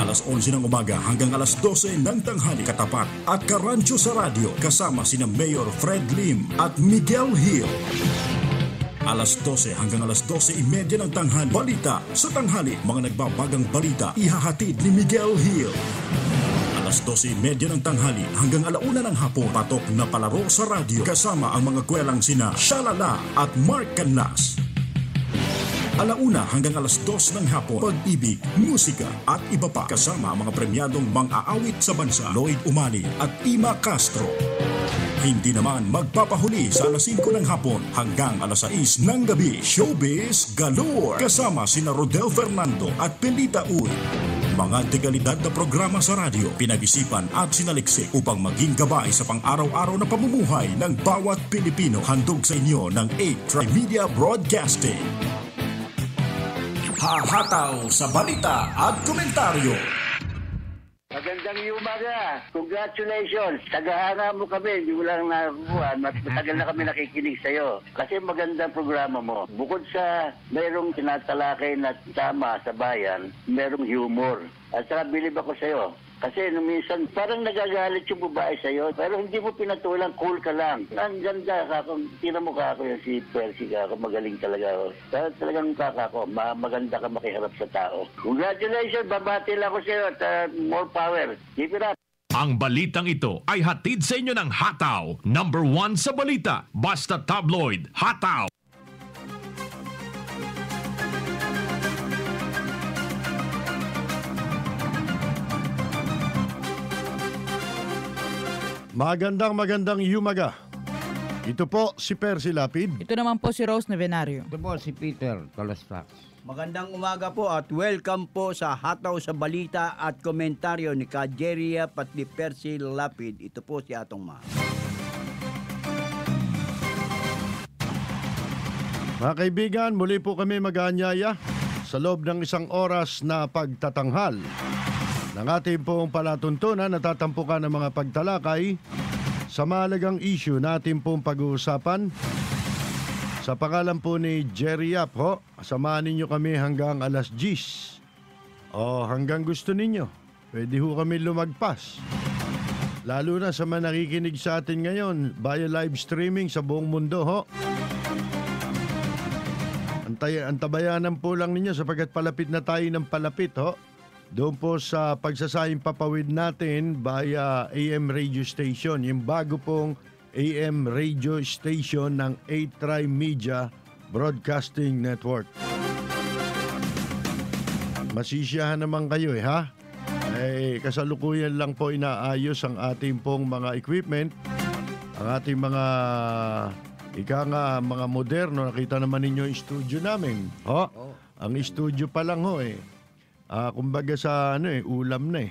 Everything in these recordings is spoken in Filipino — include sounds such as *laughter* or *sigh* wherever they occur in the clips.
alas 11 ng umaga hanggang alas 12 ng tanghali katapat at karancho sa radyo kasama sina Mayor Fred Lim at Miguel Hill. Alas 12 hanggang alas 12.30 e ng tanghali. Balita sa tanghali. Mga nagbabagang balita ihahatid ni Miguel Hill. Alas 12.30 e ng tanghali hanggang alauna ng hapon patok na palaro sa radyo kasama ang mga kwelang sina Shalala at Mark Canlas. Alauna hanggang alas dos ng hapon, pag-ibig, musika at iba pa kasama mga premyadong mang-aawit sa bansa Lloyd Umani at Tima Castro. Hindi naman magpapahuli sa alas 5 ng hapon hanggang alas 6 ng gabi. Showbiz Galore kasama sina Rodel Fernando at Pelita Uy. Mga dekalidad na programa sa radyo, pinag-isipan at sinaliksik upang maging gabay sa pang-araw-araw na pamumuhay ng bawat Pilipino. Handog sa inyo ng 8 Trimedia Broadcasting hahataw sa balita at komentaryo. Magandang umaga. Congratulations. Tagahanga mo kami. Hindi mo lang nakakuha. Matagal na kami nakikinig sa iyo. Kasi magandang programa mo. Bukod sa merong tinatalakay na tama sa bayan, merong humor. At saka bilib ako sa iyo. Kasi no, minsan parang nagagalit yung babae sa'yo, pero hindi mo pinatulang, cool ka lang. Ang ganda, kako, tira mo kako yan si Percy, kako, magaling talaga ako. Pero talagang kako, ma maganda ka makiharap sa tao. Congratulations, babati lang ako sa'yo at uh, more power. Keep it up. Ang balitang ito ay hatid sa inyo ng Hataw, number one sa balita. Basta tabloid, Hataw. Magandang magandang yumaga. Ito po si Percy Lapid. Ito naman po si Rose Nevenario. Ito po si Peter Tolosfax. Magandang umaga po at welcome po sa Hataw sa Balita at komentaryo ni Kajeria Patli Percy Lapid. Ito po si Atong Ma. Mga kaibigan, muli po kami mag-aanyaya sa loob ng isang oras na pagtatanghal. Ng ating pong palatuntunan, natatampukan ng mga pagtalakay sa mahalagang issue na ating pong pag-uusapan. Sa pangalan po ni Jerry Yap, ho, samahan ninyo kami hanggang alas 10. O hanggang gusto ninyo, pwede ho kami lumagpas. Lalo na sa mga nakikinig sa atin ngayon via live streaming sa buong mundo ho. Antay, antabayanan po lang ninyo sapagkat palapit na tayo ng palapit ho doon po sa pagsasayang papawid natin via AM radio station, yung bago pong AM radio station ng 8 tri Media Broadcasting Network. Masisiyahan naman kayo eh ha? Eh, kasalukuyan lang po inaayos ang ating pong mga equipment, ang ating mga ika nga mga moderno. Nakita naman ninyo yung studio namin. Ho? Oh, ang studio pa lang ho eh Uh, kumbaga sa ano eh, ulam na eh.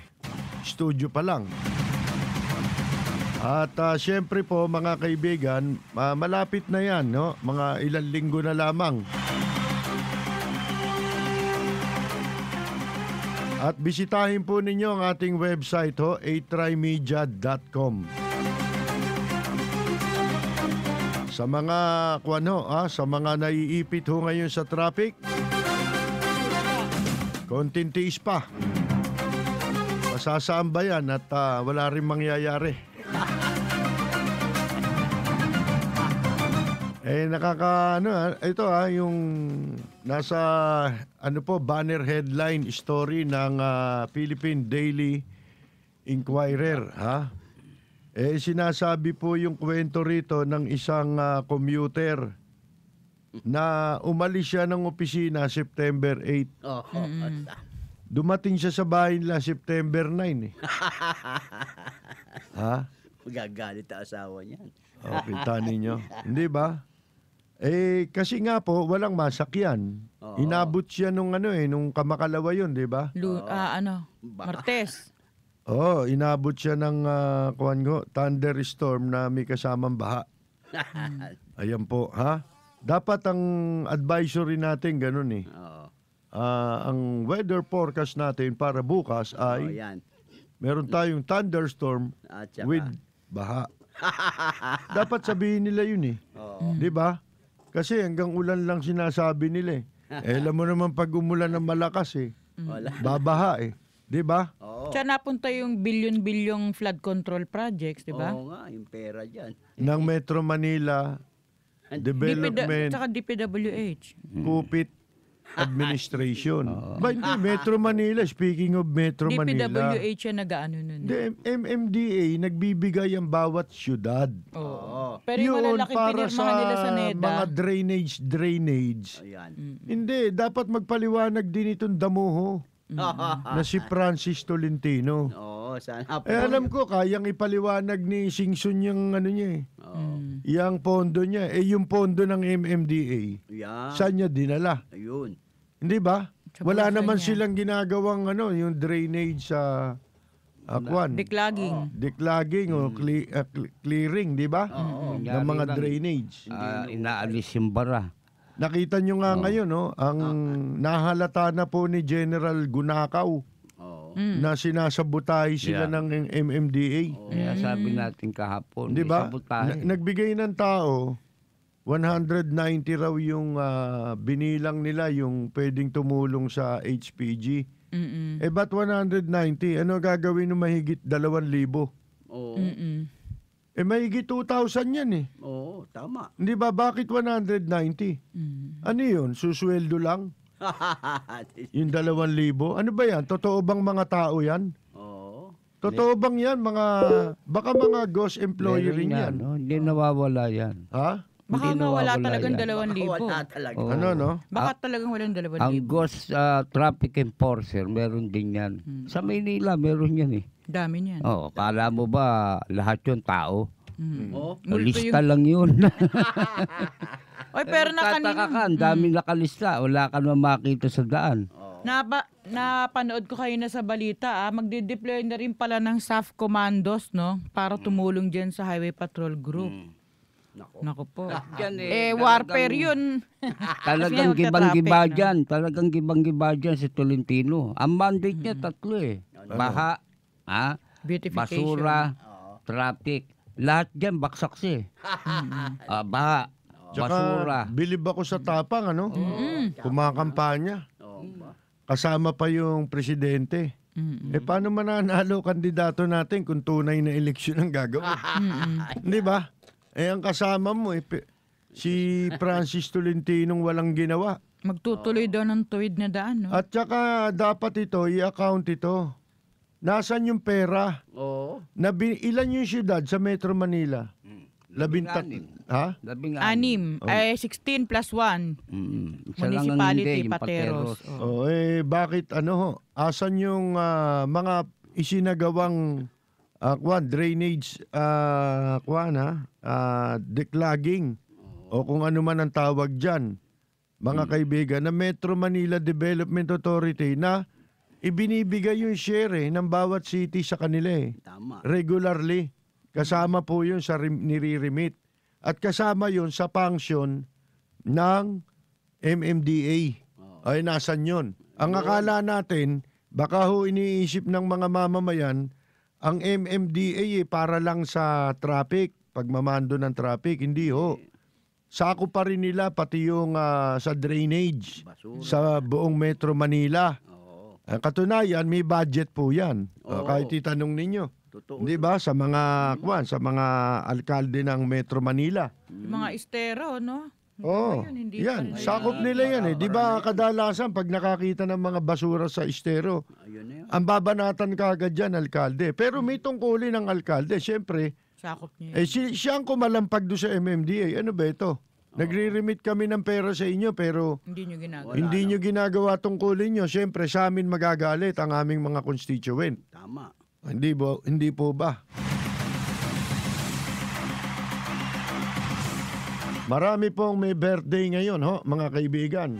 Studio pa lang. At uh, syempre po mga kaibigan, uh, malapit na yan, no? mga ilang linggo na lamang. At bisitahin po ninyo ang ating website ho, atrymedia.com. Sa mga kuano, ah, sa mga naiipit ho ngayon sa traffic, Konting tiis pa. Masasamba yan at ah, wala rin mangyayari. *laughs* eh nakaka ano ah, ito ah yung nasa ano po banner headline story ng ah, Philippine Daily Inquirer ha. Eh sinasabi po yung kwento rito ng isang ah, commuter na umalis siya ng opisina September 8. Oo. Mm. Dumating siya sa bahay nila September 9 eh. *laughs* ha? Magagalit ang asawa niyan. Okay, oh, tanin niyo. Hindi ba? Eh, kasi nga po, walang masakyan. Oo. Oh. Inabot siya nung ano eh, nung kamakalawa yun, di ba? Lu- oh. ah, ano? Martes. Oo, *laughs* oh, inabot siya ng, uh, ah, kuhan ko, thunderstorm na may kasamang baha. Hmm. Ayan po, ha? Dapat ang advisory natin ganun eh. Oo. Ah, ang weather forecast natin para bukas ay Oh, yan. meron tayong thunderstorm At with baha. *laughs* Dapat sabihin nila yun eh. Oo. 'Di ba? Kasi hanggang ulan lang sinasabi nila eh. Eh, alam mo naman pag umulan ng malakas eh, *laughs* Wala. babaha eh. 'Di ba? Oo. Tsaka napunta yung billion-bilyong flood control projects, di ba? Oo nga, yung pera dyan. ng Metro Manila Development. Tsaka DPWH. Kupit ah, ah. administration. Oh. Ba, hindi, Metro Manila, speaking of Metro DPWH Manila. DPWH yan nag-ano nun. The eh. MMDA, nagbibigay ang bawat syudad. Oo. Oh. Pero yung malalaking pinirmahan nila sa NEDA. mga drainage, drainage. Ayan. Mm Hindi, dapat magpaliwanag din itong damuho. Mm -hmm. na si Francis Tolentino. Oo, sana eh, po. Eh, alam ko, kayang ipaliwanag ni Singson yung ano niya eh. Yang pondo niya, eh yung pondo ng MMDA, yeah. saan niya dinala? Ayun. Hindi ba? Sa Wala naman niya. silang ginagawang ano, yung drainage sa uh, Akwan. Declogging. Oh. Declogging mm. o cle- uh, clearing, di ba? Oh, mm. Ng mga drainage. Uh, inaalis yung bara. Nakita nyo nga oh. ngayon, no? ang oh. nahalata na po ni General Gunakaw Oo. Mm. na sinasabotay sila Yeah. ng MMDA. Oo, Kaya sabi mm. natin kahapon, Di ba? Nagbigay ng tao 190 raw yung ah, binilang nila yung pwedeng tumulong sa HPG. Mm-mm. Eh ba't 190? Ano gagawin ng mahigit 2,000? Oo. Mm-mm. Eh mahigit 2,000 yan eh. Oo, tama. Di ba? Bakit 190? Mm. Ano yun? Susweldo lang? *laughs* Yung dalawang libo? Ano ba yan? Totoo bang mga tao yan? Oo. Totoo bang yan? Mga, baka mga ghost employee rin yan. no? Hindi nawawala yan. Ha? Baka Hindi nga wala nawawala talagang yan. dalawang libo. talaga. Oo. Ano, no? Baka talagang walang dalawang Ang libo. ghost ah, traffic enforcer, meron din yan. Hmm. Sa Maynila, meron yan eh. Dami niyan. Oo, kala mo ba lahat yung tao? Hmm. Mm. Oo. Oh. Multo Lista yung, lang yun. *laughs* *laughs* Oy, pero na kanina. Tataka ka, ang daming nakalista. Hmm. Wala ka naman makita sa daan. Napa, napanood ko kayo na sa balita, ah, magde-deploy na rin pala ng staff commandos, no? Para hmm. tumulong dyan sa Highway Patrol Group. Hmm. Nako. Nako po. Yan ah, eh, warfare talagang- yun. *laughs* Talagang gibang-giba no? dyan. Talagang gibang-giba dyan si Tolentino. Ang mandate niya tatlo eh. Ano? Baha, ha? Beautification. basura, traffic. Lahat dyan baksak siya eh. *laughs* Ah, baha, Tsaka basura. bilib ako sa tapang, ano? Mm. Kumakampanya. Oo ba? Kasama pa yung presidente. Mm. Eh paano mananalo kandidato natin kung tunay na eleksyon ang gagawin? Hindi ba? Eh ang kasama mo, eh, si Francis Tolentino walang ginawa. Magtutuloy daw ng tuwid na daan, no? At saka dapat ito, i-account ito. Nasaan yung pera? Oo. Na ilan yung siyudad sa Metro Manila? Labintat. Ha? Labing Anim. Oh. Ay, 16 plus 1. Mm. Municipality, hindi, Pateros. Pateros. Oh. Oh, eh, bakit ano ho? Asan yung ah, mga isinagawang ah, kwan, drainage ah, kwan ha? Ah, declogging o kung ano man ang tawag dyan, mga mm. kaibigan, na Metro Manila Development Authority na ibinibigay yung share eh, ng bawat city sa kanila eh, Tama. regularly. Kasama po yun sa nire At kasama yun sa function ng MMDA. Ah. Ay, nasan yun? Ang akala natin, baka ho iniisip ng mga mamamayan, ang MMDA eh, para lang sa traffic, pagmamando ng traffic. Hindi ho. Sako pa rin nila pati yung uh, sa drainage Basura. sa buong Metro Manila. Oo. Ang katunayan, may budget po yan. Ah, Oo. kahit itanong ninyo. Totoo. Di ba sa mga mm-hmm. kuan sa mga alkalde ng Metro Manila. Yung mm-hmm. mga estero, no? Oh, Ayun, hindi yan, pala- sakop nila yan eh. Di ba kadalasan pag nakakita ng mga basura sa estero, Ayun na yun. ang babanatan kagad yan, alkalde. Pero may mm-hmm. tungkulin ng alkalde, siyempre, Sakop niya. eh, si, siya ang kumalampag doon sa MMDA. Ano ba ito? Nagre-remit kami ng pera sa inyo pero hindi niyo ginagawa. hindi nyo ginagawa tungkulin nyo. Siyempre, sa amin magagalit ang aming mga constituent. Tama. Hindi po, hindi po ba? Marami pong may birthday ngayon, ho, mga kaibigan.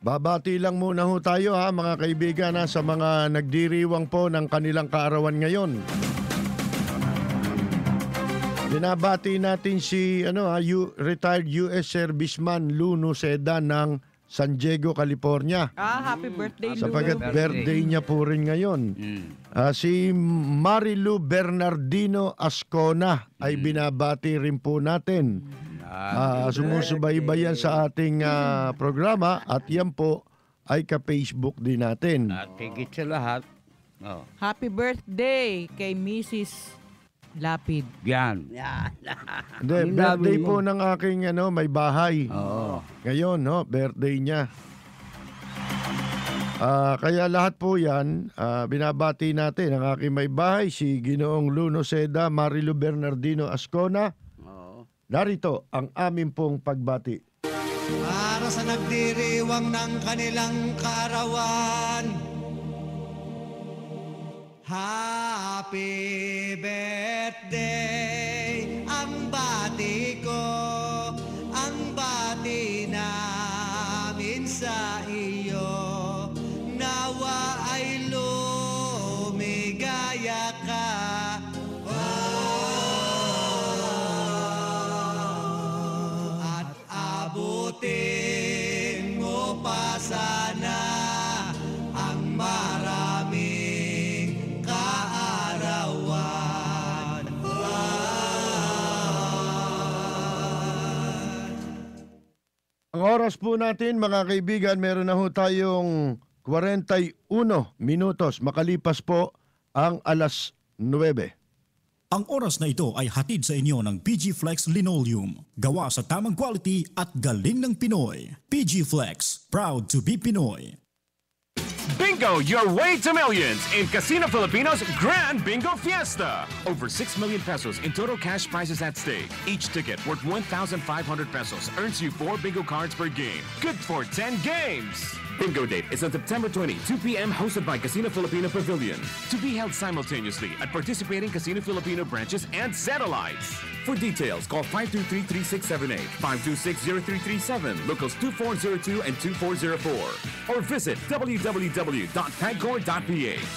Babati lang muna ho tayo ha mga kaibigan ha, sa mga nagdiriwang po ng kanilang kaarawan ngayon. Binabati natin si ano, ha, U, retired U.S. Serviceman Luno Seda ng San Diego, California. Ah, happy birthday, Lou. Sapagat birthday niya po rin ngayon. Mm. Uh, si Marilu Bernardino Ascona ay mm. binabati rin po natin. Uh, ah, ah, sumusubaybayan sa ating uh, programa at yan po ay ka-Facebook din natin. At higit sa lahat. Oh. Happy birthday kay Mrs. Lapid. Yan. Yan. Hindi, Yung birthday po ng aking ano, may bahay. Oo. Ngayon, no, birthday niya. Ah, kaya lahat po yan, ah, binabati natin ang aking may bahay, si Ginoong Luno Seda, Marilo Bernardino Ascona. Oo. Narito ang aming pong pagbati. para sa nagdiriwang ng kanilang kaarawan. Happy birthday. oras po natin mga kaibigan, meron na ho tayong 41 minutos makalipas po ang alas 9. Ang oras na ito ay hatid sa inyo ng PG Flex Linoleum. Gawa sa tamang quality at galing ng Pinoy. PG Flex, proud to be Pinoy. Bingo your way to millions in Casino Filipino's Grand Bingo Fiesta. Over 6 million pesos in total cash prizes at stake. Each ticket worth 1,500 pesos earns you 4 bingo cards per game. Good for 10 games. Bingo date is on September 20, 2 p.m. hosted by Casino Filipino Pavilion. To be held simultaneously at participating Casino Filipino branches and satellites. For details, call 523-3678, 526-0337, locals 2402 and 2404. Or visit www www.pagcor.ph.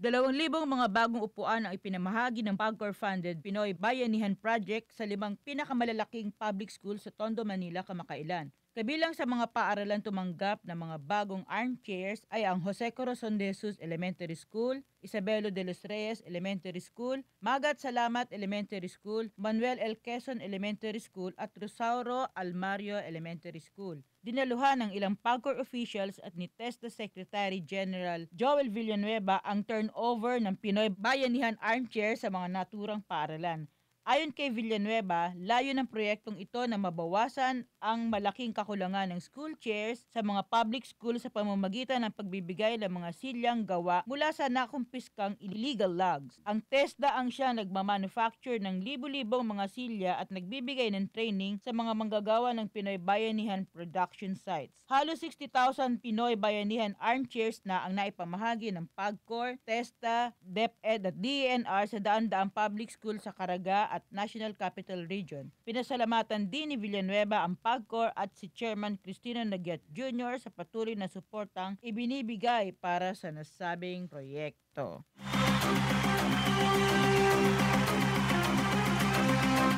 Dalawang libong mga bagong upuan ang ipinamahagi ng Pagcor-funded Pinoy Bayanihan Project sa limang pinakamalalaking public school sa Tondo, Manila kamakailan. Kabilang sa mga paaralan tumanggap ng mga bagong armchairs ay ang Jose Corazon de Jesus Elementary School, Isabelo de los Reyes Elementary School, Magat Salamat Elementary School, Manuel El Quezon Elementary School at Rosauro Almario Elementary School. Dinaluhan ng ilang PAGCOR officials at ni Testa Secretary General Joel Villanueva ang turnover ng Pinoy Bayanihan Armchair sa mga naturang paaralan Ayon kay Villanueva, layo ng proyektong ito na mabawasan ang malaking kakulangan ng school chairs sa mga public school sa pamamagitan ng pagbibigay ng mga silyang gawa mula sa nakumpiskang illegal logs. Ang TESDA ang siya nagmamanufacture ng libu-libong mga silya at nagbibigay ng training sa mga manggagawa ng Pinoy Bayanihan production sites. Halos 60,000 Pinoy Bayanihan armchairs na ang naipamahagi ng PAGCOR, TESDA, DepEd at DNR e sa daan-daang public school sa Caraga at at National Capital Region. Pinasalamatan din ni Villanueva ang PAGCOR at si Chairman Cristina Nagiat Jr. sa patuloy na suportang ibinibigay para sa nasabing proyekto.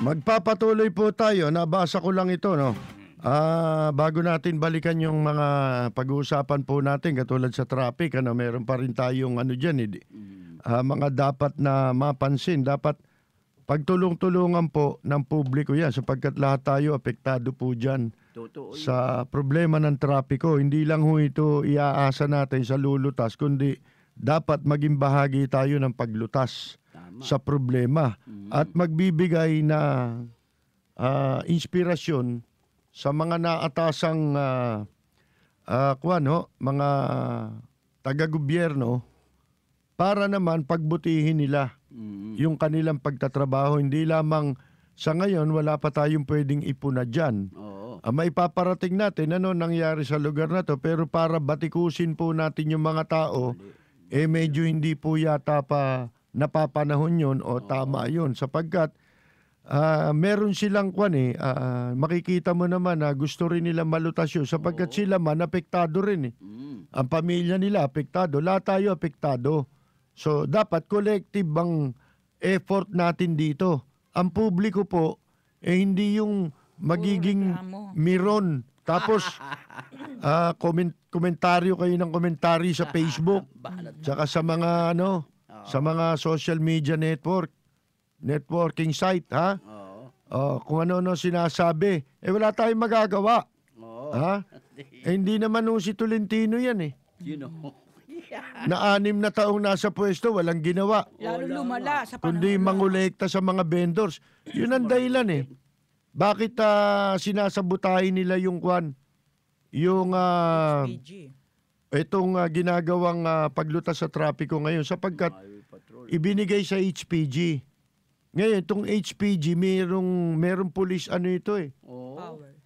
Magpapatuloy po tayo, nabasa ko lang ito no. Ah, bago natin balikan yung mga pag-uusapan po natin katulad sa traffic ano, meron pa rin tayong ano diyan eh. Ah, mga dapat na mapansin, dapat pagtulong-tulungan po ng publiko yan sapagkat lahat tayo apektado po dyan Totoo sa problema ng trapiko. Hindi lang ho ito iaasa natin sa lulutas, kundi dapat maging bahagi tayo ng paglutas Tama. sa problema mm at magbibigay na uh, inspirasyon sa mga naatasang uh, ah, uh, ah, kwan, ho, mga taga-gobyerno para naman pagbutihin nila Mm-hmm. Yung kanilang pagtatrabaho, hindi lamang sa ngayon, wala pa tayong pwedeng ipuna dyan. Oo. Uh, maipaparating natin ano nangyari sa lugar na to, pero para batikusin po natin yung mga tao, eh medyo hindi po yata pa napapanahon yon o Oo. tama yon sapagkat uh, meron silang kwan eh, uh, makikita mo naman na gusto rin nila malutas malutasyo sapagkat Oo. sila man apektado rin eh. Mm. Ang pamilya nila apektado, lahat tayo apektado. So dapat collective ang effort natin dito. Ang publiko po eh hindi yung magiging miron tapos uh, *laughs* comment komentaryo kayo ng komentaryo sa Facebook *laughs* saka sa mga ano sa mga social media network networking site ha uh, kung ano no sinasabi eh wala tayong magagawa ha *laughs* eh, hindi naman no si Tolentino yan eh you know na anim na taong nasa pwesto, walang ginawa. Lalo lumala sa panahon. Kundi mangulekta sa mga vendors. Yun ang dahilan eh. Bakit ah, sinasabutahin nila yung kwan? Yung ah, SPG. itong ah, ginagawang ah, paglutas sa trapiko ngayon sapagkat ibinigay sa HPG. Ngayon, itong HPG, merong, merong police ano ito eh. Oh.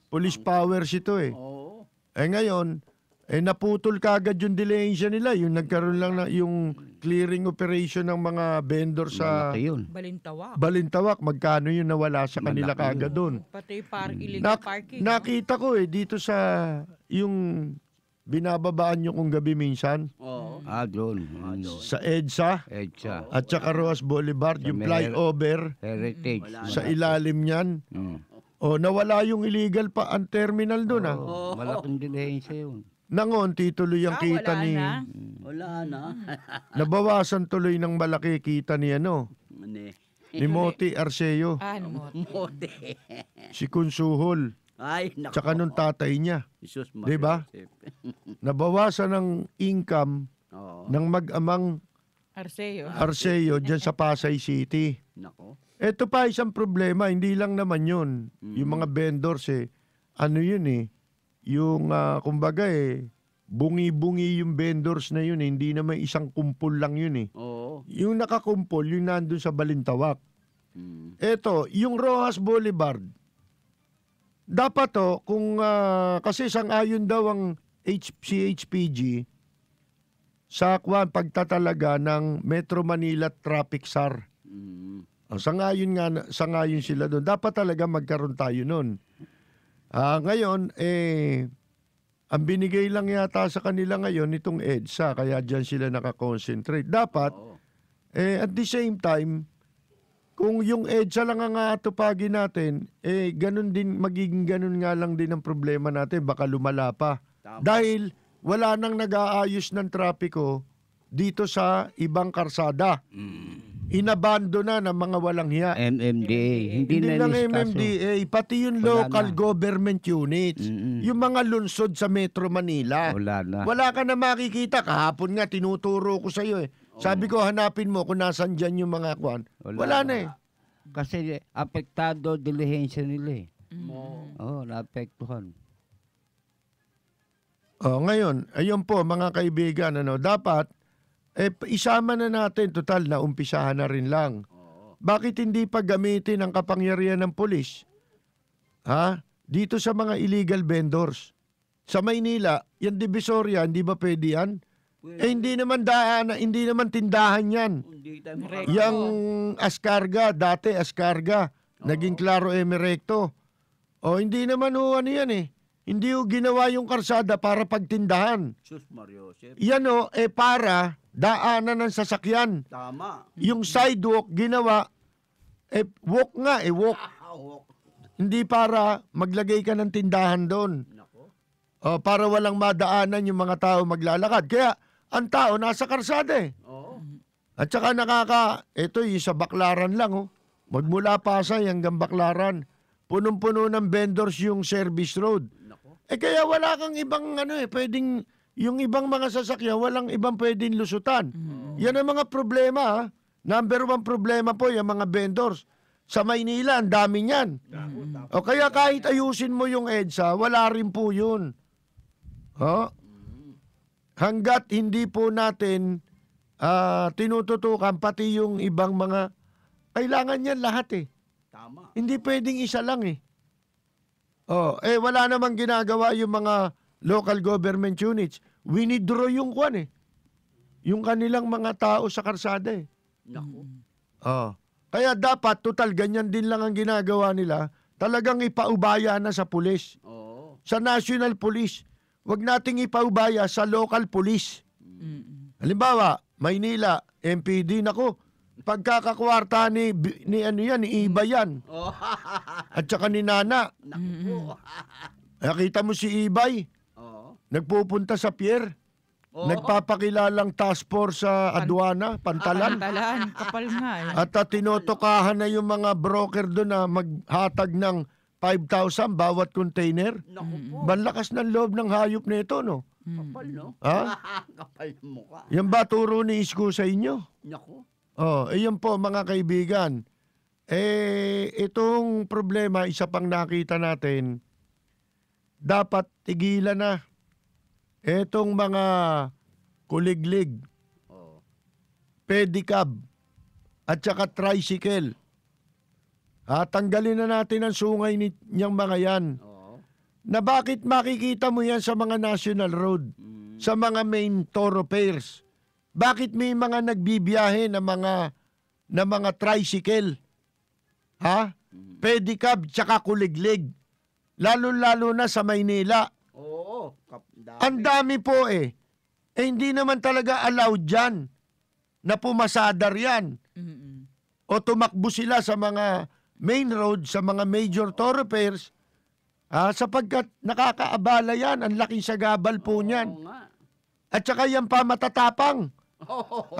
Police powers ito eh. Oh. Eh ngayon, eh naputol kagad yung diligence nila, yung nagkaroon lang na yung clearing operation ng mga vendor sa Balintawak. Balintawak, magkano yung nawala sa kanila Malaki kagad doon. Pati par hmm. illegal Nak- parking. no? Nakita ko eh dito sa yung binababaan nyo kung gabi minsan Oo. Ah, doon. Ah, doon. sa EDSA Edsa. at sa Roas Boulevard, Sa yung flyover Heritage. sa ilalim niyan. Hmm. Oh. O nawala yung illegal pa ang terminal doon ah. Oo. Malaking dilihensya yun. Nangon, tituloy ang Ah, kita wala ni... na. Mm. Wala na. *laughs* Nabawasan tuloy ng malaki kita ni ano, Ano ni Moti Arceo, Ah, ano mo? Mote. si Kunsuhol, Ay, naku. tsaka nung tatay niya. Jesus, ba? Diba? *laughs* Nabawasan ang income Oo. ng mag-amang Arceo. Arceo dyan sa Pasay City. Nako. Ito pa isang problema, hindi lang naman yun. Mm. Yung mga vendors eh, ano yun eh, yung uh, kumbaga eh, bungi-bungi yung vendors na yun, eh. hindi naman isang kumpol lang yun eh. Oo. Yung nakakumpol, yung nandoon sa Balintawak. Ito, hmm. Eto, yung Rojas Boulevard, dapat to, oh, kung uh, kasi isang ayon daw ang HCHPG sa kwan pagtatalaga ng Metro Manila Traffic SAR. Mm. Oh, sangayon nga sang ayon sila doon. Dapat talaga magkaroon tayo noon. Uh, ngayon, eh, ang binigay lang yata sa kanila ngayon itong EDSA, kaya dyan sila nakakonsentrate. Dapat, eh, at the same time, kung yung EDSA lang ang aatupagin natin, eh, ganun din, magiging ganun nga lang din ang problema natin, baka lumala pa. Tama. Dahil wala nang nag-aayos ng trapiko dito sa ibang karsada. Mm inabando na ng mga walang hiya. MMDA. Hindi, Hindi na lang MMDA, pati yung Wala local na. government units. Mm-mm. Yung mga lunsod sa Metro Manila. Wala na. Wala ka na makikita. Kahapon nga, tinuturo ko sa iyo eh. Sabi ko, hanapin mo kung nasan dyan yung mga kwan. Wala, Wala na eh. Kasi eh, apektado dilihensya nila eh. Mm-hmm. Oo, oh, naapektuhan. Oh, ngayon, ayun po mga kaibigan, ano, dapat eh, isama na natin, total, na umpisahan na rin lang. Bakit hindi pa gamitin ang kapangyarihan ng pulis? Ha? Dito sa mga illegal vendors. Sa Maynila, yung Divisoria, hindi ba pwede yan? Eh, hindi naman daan, hindi naman tindahan yan. Oh, Yang Ascarga, dati Ascarga, naging Claro Emerecto. Eh, o hindi naman ho ano yan eh. Hindi ho ginawa yung karsada para pagtindahan. Sus Mario, Yan o, eh para daanan ng sasakyan. Tama. Yung sidewalk ginawa, eh, walk nga, eh, walk. Ah, walk. Hindi para maglagay ka ng tindahan doon. Nako. Oh, para walang madaanan yung mga tao maglalakad. Kaya, ang tao nasa karsada eh. Oo. At saka nakaka, ito yung sa baklaran lang oh. Magmula Pasay hanggang baklaran. Punong-puno ng vendors yung service road. Nako. Eh kaya wala kang ibang ano eh, pwedeng yung ibang mga sasakyan, walang ibang pwedeng lusutan. Mm-hmm. Yan ang mga problema. Number one problema po, yung mga vendors. Sa Maynila, ang dami niyan. Mm-hmm. O kaya kahit ayusin mo yung EDSA, wala rin po yun. Ho? Hanggat hindi po natin uh, tinututukan pati yung ibang mga kailangan niyan lahat eh. Tama. Hindi pwedeng isa lang eh. Oh, eh wala namang ginagawa yung mga local government units winidraw yung kwan eh. Yung kanilang mga tao sa karsada eh. Naku. Oh. Kaya dapat, total, ganyan din lang ang ginagawa nila. Talagang ipaubaya na sa pulis. Oo. Sa national police. Huwag nating ipaubaya sa local police. Mm. Halimbawa, Maynila, MPD, nako, pagkakakwarta ni, ni ano yan, ni Iba mm. yan. Oh. *laughs* At saka ni Nana. Nakita mo si Ibay, Nagpupunta sa pier. Oo. Nagpapakilalang task force sa aduana, ah, pantalan. Pantalan, kapal nga. Eh. At uh, tinotokahan na yung mga broker doon na maghatag ng 5,000 bawat container. Naku po. Banlakas ng loob ng hayop na ito, no? Kapal, no? Ha? *laughs* kapal mukha. Yan ba turo ni Isko sa inyo? Naku. Oh, iyon eh, po mga kaibigan. Eh, itong problema, isa pang nakita natin, dapat tigilan na Etong mga kuliglig, oh. pedicab, at saka tricycle. Ha, tanggalin na natin ang sungay ni, niyang mga yan. Oo. Na bakit makikita mo yan sa mga national road, mm. sa mga main thoroughfares? Bakit may mga nagbibiyahe na mga na mga tricycle? Ha? Mm. Pedicab tsaka kuliglig. Lalo-lalo na sa Maynila. Oo, Dami. Ang dami po eh. Eh hindi naman talaga allowed dyan na pumasadar yan. Mm-mm. O tumakbo sila sa mga main road, sa mga major thoroughfares. Ah, sapagkat nakakaabala yan, ang laking sagabal po niyan. At saka yan pa matatapang. *laughs*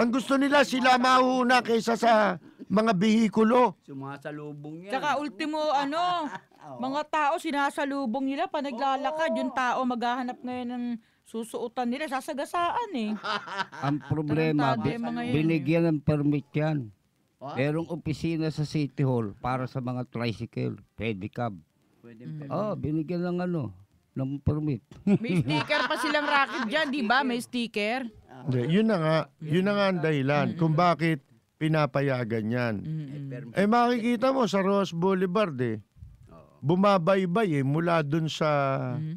Ang gusto nila sila mauna kaysa sa mga behikulo. Sumasalubong yan. Tsaka ultimo ano, *laughs* mga tao sinasalubong nila pa naglalakad, yung tao maghahanap ngayon ng susuotan nila, sasagasaan eh. *laughs* Ang problema, Tarantado eh. binigyan ng permit yan. Merong opisina sa City Hall para sa mga tricycle, pedicab. Pwede pa. Oh, binigyan ng ano, ng permit. *laughs* May sticker pa silang racket dyan, di ba? May sticker. Ah. yun na nga, yun na nga ang dahilan kung bakit pinapayagan yan. Mm-hmm. Eh makikita mo sa Ross Boulevard eh, bumabaybay eh mula dun sa mm-hmm.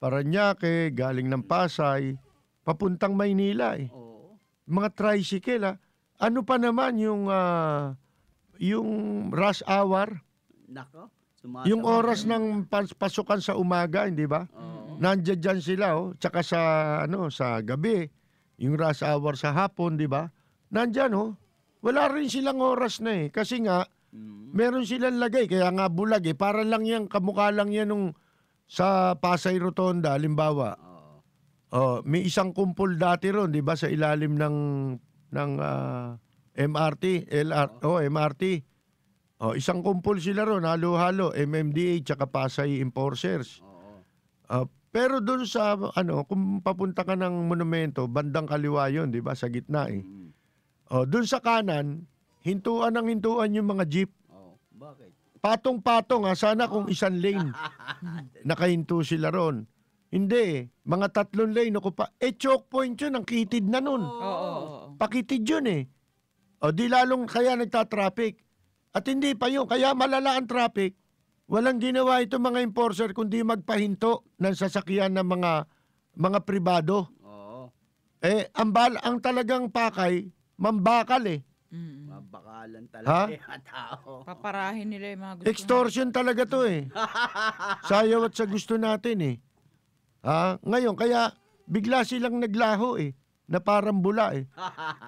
Paranaque, galing ng Pasay, papuntang Maynila eh. Oh. Mga tricycle ah. Ano pa naman yung uh, yung rush hour? Nako. Yung oras ng pas- pasukan sa umaga, hindi ba? Oh. Nandiyan dyan sila oh, tsaka sa ano sa gabi, yung rush hour sa hapon, di ba? Nandiyan oh wala rin silang oras na eh. Kasi nga, mm. meron silang lagay. Kaya nga bulag eh. Para lang yan, kamukha lang yan nung sa Pasay Rotonda, halimbawa. Oh. oh, may isang kumpol dati ron, di ba, sa ilalim ng ng uh, ah, MRT, LR, oh. oh, MRT. Oh, isang kumpol sila ron, halo-halo, MMDA tsaka Pasay Enforcers. Oh. Uh, pero doon sa ano, kung papunta ka ng monumento, bandang kaliwa 'yon, 'di ba, sa gitna eh. Mm. Oh, doon sa kanan, hintuan ng hintuan yung mga jeep. Oh, bakit? Patong-patong ha, ah, sana kung oh. isang lane *laughs* nakahinto sila ron. Hindi, mga tatlong lane ako pa. Eh, choke point yun, ang kitid na nun. Oh. Oo. Pakitid yun eh. O di lalong kaya nagtatraffic. At hindi pa yun, kaya malala ang traffic. Walang ginawa ito mga enforcer kundi magpahinto ng sasakyan ng mga mga pribado. Oo. Eh, ang, bal, ang talagang pakay, Mambakal eh. Mm. Mabakalan Ha? talaga yung tao. Paparahin nila yung mga gusto. Extortion talaga to eh. *laughs* Sayaw at sa gusto natin eh. Ha? Ngayon, kaya bigla silang naglaho eh. Na parang bula eh.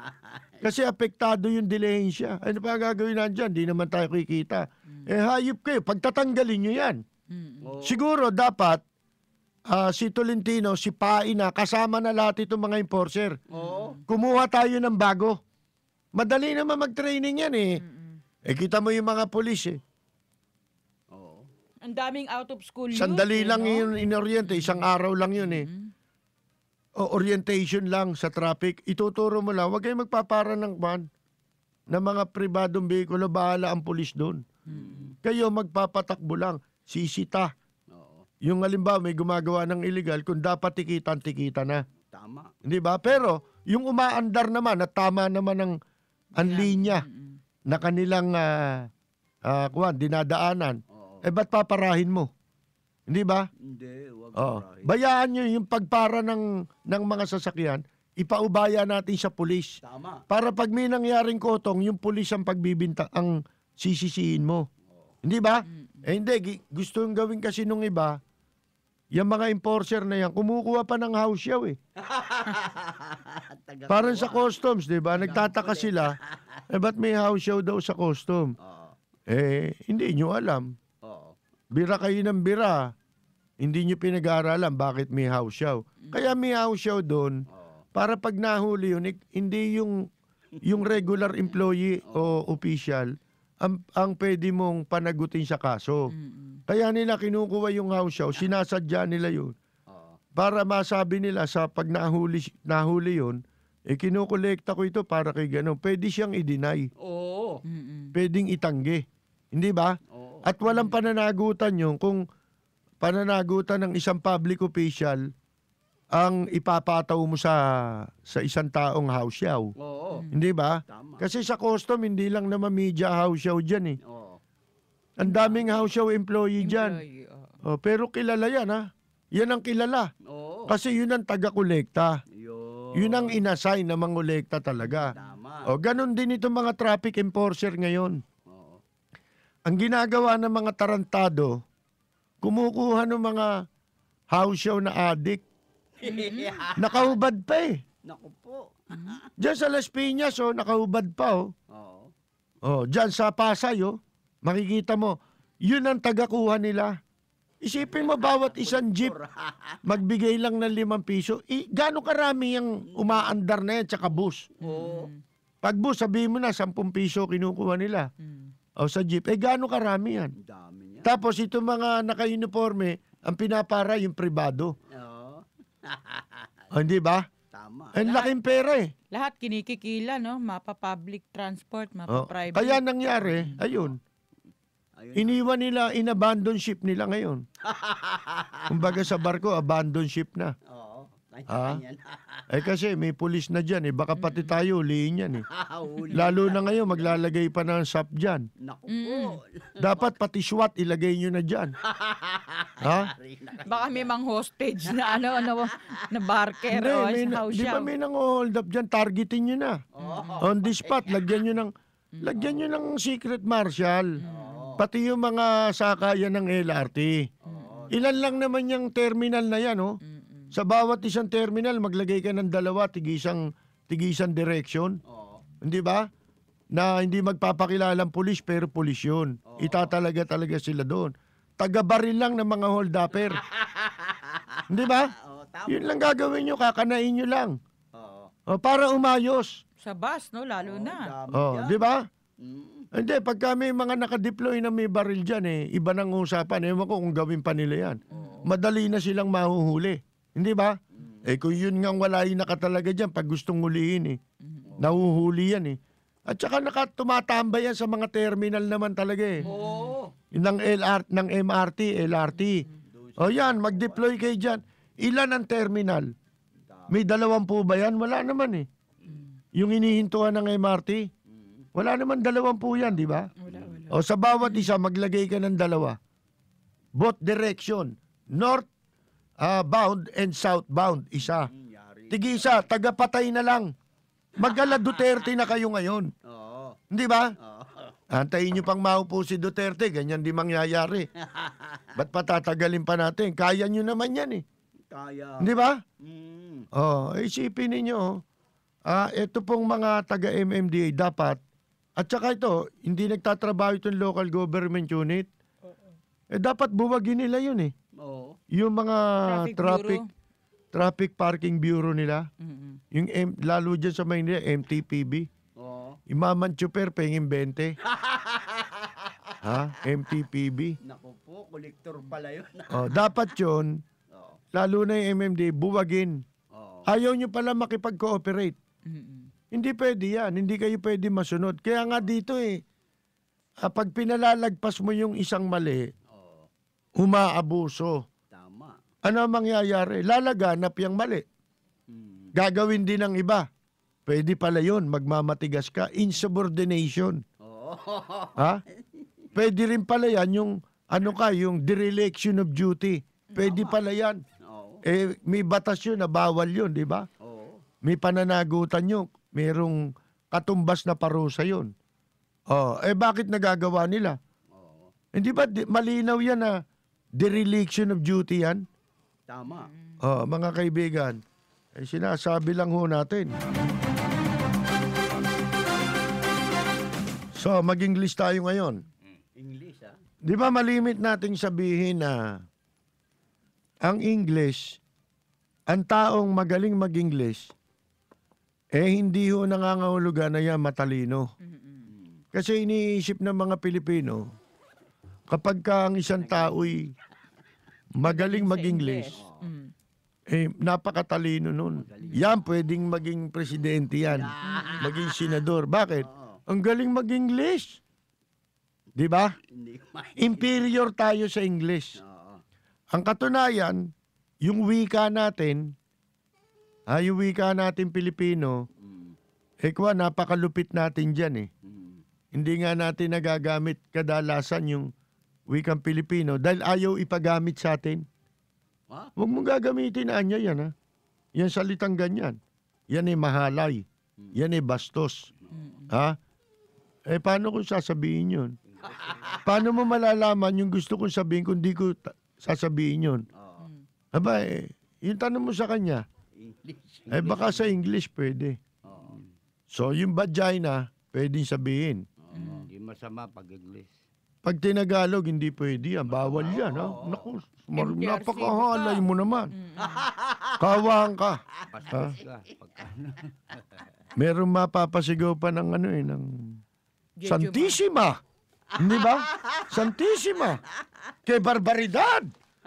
*laughs* Kasi apektado yung dilehensya. Ano pa gagawin nandyan? Di naman tayo kikita. Mm. Eh hayop kayo. Pagtatanggalin nyo yan. Mm. Oo. Siguro dapat uh, si Tolentino, si Paina, kasama na lahat itong mga enforcer. Oo. Kumuha tayo ng bago. Madali naman mag-training yan eh. Mm-mm. Eh kita mo yung mga polis eh. Oo. Ang daming out of school yun. Sandali eh, lang no? in inoriente. Isang araw lang yun eh. Mm-hmm. O orientation lang sa traffic. Ituturo mo lang. Huwag kayong magpapara ng van ng mga pribadong vehicle. Bahala ang polis doon. Mm-hmm. Kayo magpapatakbo lang. Sisita yung halimbawa may gumagawa ng illegal, kung dapat tikitan, tikita na. Tama. Hindi ba? Pero yung umaandar naman na tama naman ang, ang linya na kanilang uh, uh, kuwan, dinadaanan, Oo. eh ba't paparahin mo? Hindi ba? Hindi, huwag Oo. parahin. Bayaan nyo yung pagpara ng, ng mga sasakyan, ipaubaya natin sa pulis. Tama. Para pag may nangyaring kotong, yung pulis ang pagbibinta, ang sisisiin mo. Oo. Hindi ba? Mm-hmm. Eh hindi, gusto yung gawin kasi nung iba, yung mga enforcer na yan, kumukuha pa ng house show eh. *laughs* Parang sa customs, di ba? Nagtataka sila, eh ba't may house show daw sa custom? Oo. Eh, hindi nyo alam. Oo. Bira kayo ng bira. Hindi nyo pinag-aaralan bakit may house show. Mm. Kaya may house show doon, para pag nahuli yun, eh, hindi yung, yung regular employee o official, ang, ang pwede mong panagutin sa kaso. Mm-mm. Kaya nila kinukuha yung house show, sinasadya nila yun. Oo. Para masabi nila sa pag nahuli, nahuli yun, eh kinukolekta ko ito para kay ganun. Pwede siyang i-deny. Oo. mm Pwedeng itanggi. Hindi ba? Oo. At walang pananagutan yun kung pananagutan ng isang public official ang ipapataw mo sa sa isang taong house yaw. Oo. Hmm. Hindi ba? Tama. Kasi sa custom, hindi lang na media house yaw dyan eh. Oo. Ang daming house yaw employee, dyan. Employee, oo. Oh, pero kilala yan ha. Yan ang kilala. Oo. Kasi yun ang taga-kolekta. Yun. Yun ang inassign na mangolekta talaga. Tama. O, oh, ganun din itong mga traffic enforcer ngayon. Oo. Ang ginagawa ng mga tarantado, kumukuha ng mga house show na addict, Mm-hmm. *laughs* Nakaubad pa eh. Naku po. Mm-hmm. Diyan sa Las Piñas, oh, nakaubad pa, oh. Oo. Oh, diyan sa Pasay, oh, makikita mo, yun ang tagakuha nila. Isipin mo, bawat isang jeep, magbigay lang ng limang piso. I, gano'ng karami ang mm-hmm. umaandar na yan, tsaka bus. Oo. Pag bus, sabihin mo na, 10 piso kinukuha nila. O sa jeep, eh gano'ng karami yan? dami niya. Tapos itong mga naka-uniforme, ang pinapara yung pribado. Oh, hindi ba? Tama. Ang laking pera eh. Lahat kinikikila, no? Mapa public transport, mapa Oh, private. Kaya nangyari, ayun. Ayun. Iniwan nila, inabandon ship nila ngayon. Kumbaga sa barko, abandon ship na. Oo. Ha? *laughs* eh kasi may pulis na dyan eh. Baka pati mm. tayo uliin yan eh. Lalo na ngayon maglalagay pa ng shop dyan. Naku mm. Dapat pati SWAT ilagay nyo na dyan. *laughs* ha? Baka may mang hostage na ano, ano, na barker Hindi, o oh, may, house di ba may nang hold up dyan? Targetin nyo na. Oh. On the spot, *laughs* lagyan nyo ng, lagyan nyo ng secret marshal. Oh. Pati yung mga sakayan ng LRT. Ilan lang naman yung terminal na yan, oh. Mm. Sa bawat isang terminal, maglagay ka ng dalawa, tigisang, tigisang direction. Oo. Hindi ba? Na hindi magpapakilala ang pulis, pero pulis yun. Oo. Itatalaga talaga sila doon. Tagabaril lang ng mga hold upper. *laughs* hindi ba? Oo, tama. Yun lang gagawin nyo, kakanain nyo lang. Oo. O, para umayos. Sa bus, no? Lalo Oo, na. Oo, O, oh, di ba? Mm. Hindi, pagka may mga nakadeploy na may baril dyan, eh, iba nang usapan. Ewan ko kung gawin pa nila yan. Oo. Madali na silang mahuhuli. Hindi ba? Mm. Eh kung yun nga wala yung nakatalaga dyan pag gustong hulihin eh. Mm. Nahuhuli yan eh. At saka nakatumatamba yan sa mga terminal naman talaga eh. Oo. Oh. Ng, LR, ng MRT, LRT. Mm. Mm-hmm. O yan, mag-deploy kayo dyan. Ilan ang terminal? May dalawang po ba yan? Wala naman eh. Mm. Yung inihintuan ng MRT, mm. wala naman dalawang po yan, di ba? Wala, wala. O sa bawat isa, maglagay ka ng dalawa. Both direction. North uh, bound and southbound, isa. Tigi isa, tagapatay na lang. Magala Duterte na kayo ngayon. Oo. Hindi ba? Antayin nyo pang maupo si Duterte, ganyan di mangyayari. Ba't patatagalin pa natin? Kaya nyo naman yan eh. Kaya. Hindi ba? Mm. Oh, isipin ninyo, oh. ah, ito pong mga taga-MMDA dapat, at saka ito, hindi nagtatrabaho itong local government unit, eh dapat buwagin nila yun eh. Oh. Yung mga Traffic traffic traffic parking bureau nila, Mm-mm. yung M- lalo dyan sa Maynila, MTPB, Oh. imaman chuper, pengin 20. *laughs* ha? MTPB. Naku po, kolektor pala 'yon. *laughs* Oh, dapat 'yon. Oo. lalo na yung MMD, buwagin. Oh. Ayaw nyo pala makipag-cooperate. Mm-mm. Hindi pwede yan. Hindi kayo pwede masunod. Kaya nga dito eh, ah, pag pinalalagpas mo yung isang mali, umaabuso. Tama. Ano mangyayari? Lalaganap yung mali. Hmm. Gagawin din ng iba. Pwede pala yun, magmamatigas ka. Insubordination. Oh. Ha? *laughs* Pwede rin pala yan yung, ano ka, yung dereliction of duty. Pwede pala yan. Oh. Eh, may batas yun na bawal yun, di ba? Oh. May pananagutan yun. Merong katumbas na parusa yun. Oh, eh bakit nagagawa nila? Oh. Hindi ba di, malinaw yan na dereliction of duty yan. Tama. Uh, mga kaibigan, eh, sinasabi lang ho natin. So, mag-English tayo ngayon. English, ha? Ah. Di ba malimit nating sabihin na ang English, ang taong magaling mag-English, eh hindi ho nangangahulugan na yan matalino. Kasi iniisip ng mga Pilipino, kapag ka ang isang tao'y magaling mag-English, mm. eh, napakatalino nun. Yan, pwedeng maging presidente yan. Maging senador. Bakit? Ang galing mag-English. Di ba? Inferior tayo sa English. Ang katunayan, yung wika natin, ah, yung wika natin Pilipino, mm. eh kwa, napakalupit natin dyan eh. Mm. Hindi nga natin nagagamit kadalasan yung wikang Pilipino dahil ayaw ipagamit sa atin. Huh? Huwag mong gagamitin na anya yan ha. Yan salitang ganyan. Yan ay mahalay. Hmm. Yan ay bastos. Hmm. Ha? Eh paano kung sasabihin yun? *laughs* paano mo malalaman yung gusto kong sabihin kung di ko sasabihin yun? Oh. Hmm. Aba eh, yung tanong mo sa kanya, eh baka sa English pwede. Oh. So yung vagina, pwede sabihin. Oh. Hindi masama pag English. Pag tinagalog, hindi pwede yan. Bawal ah, yan, ha? Oo. Naku, mar- NTRC napakahalay mo naman. Mm. *laughs* Kawang ka. Ha? Bastos *laughs* Meron mapapasigaw pa ng ano eh, ng Jejuman. Santissima. Hindi ba? *laughs* Santissima. Kay barbaridad.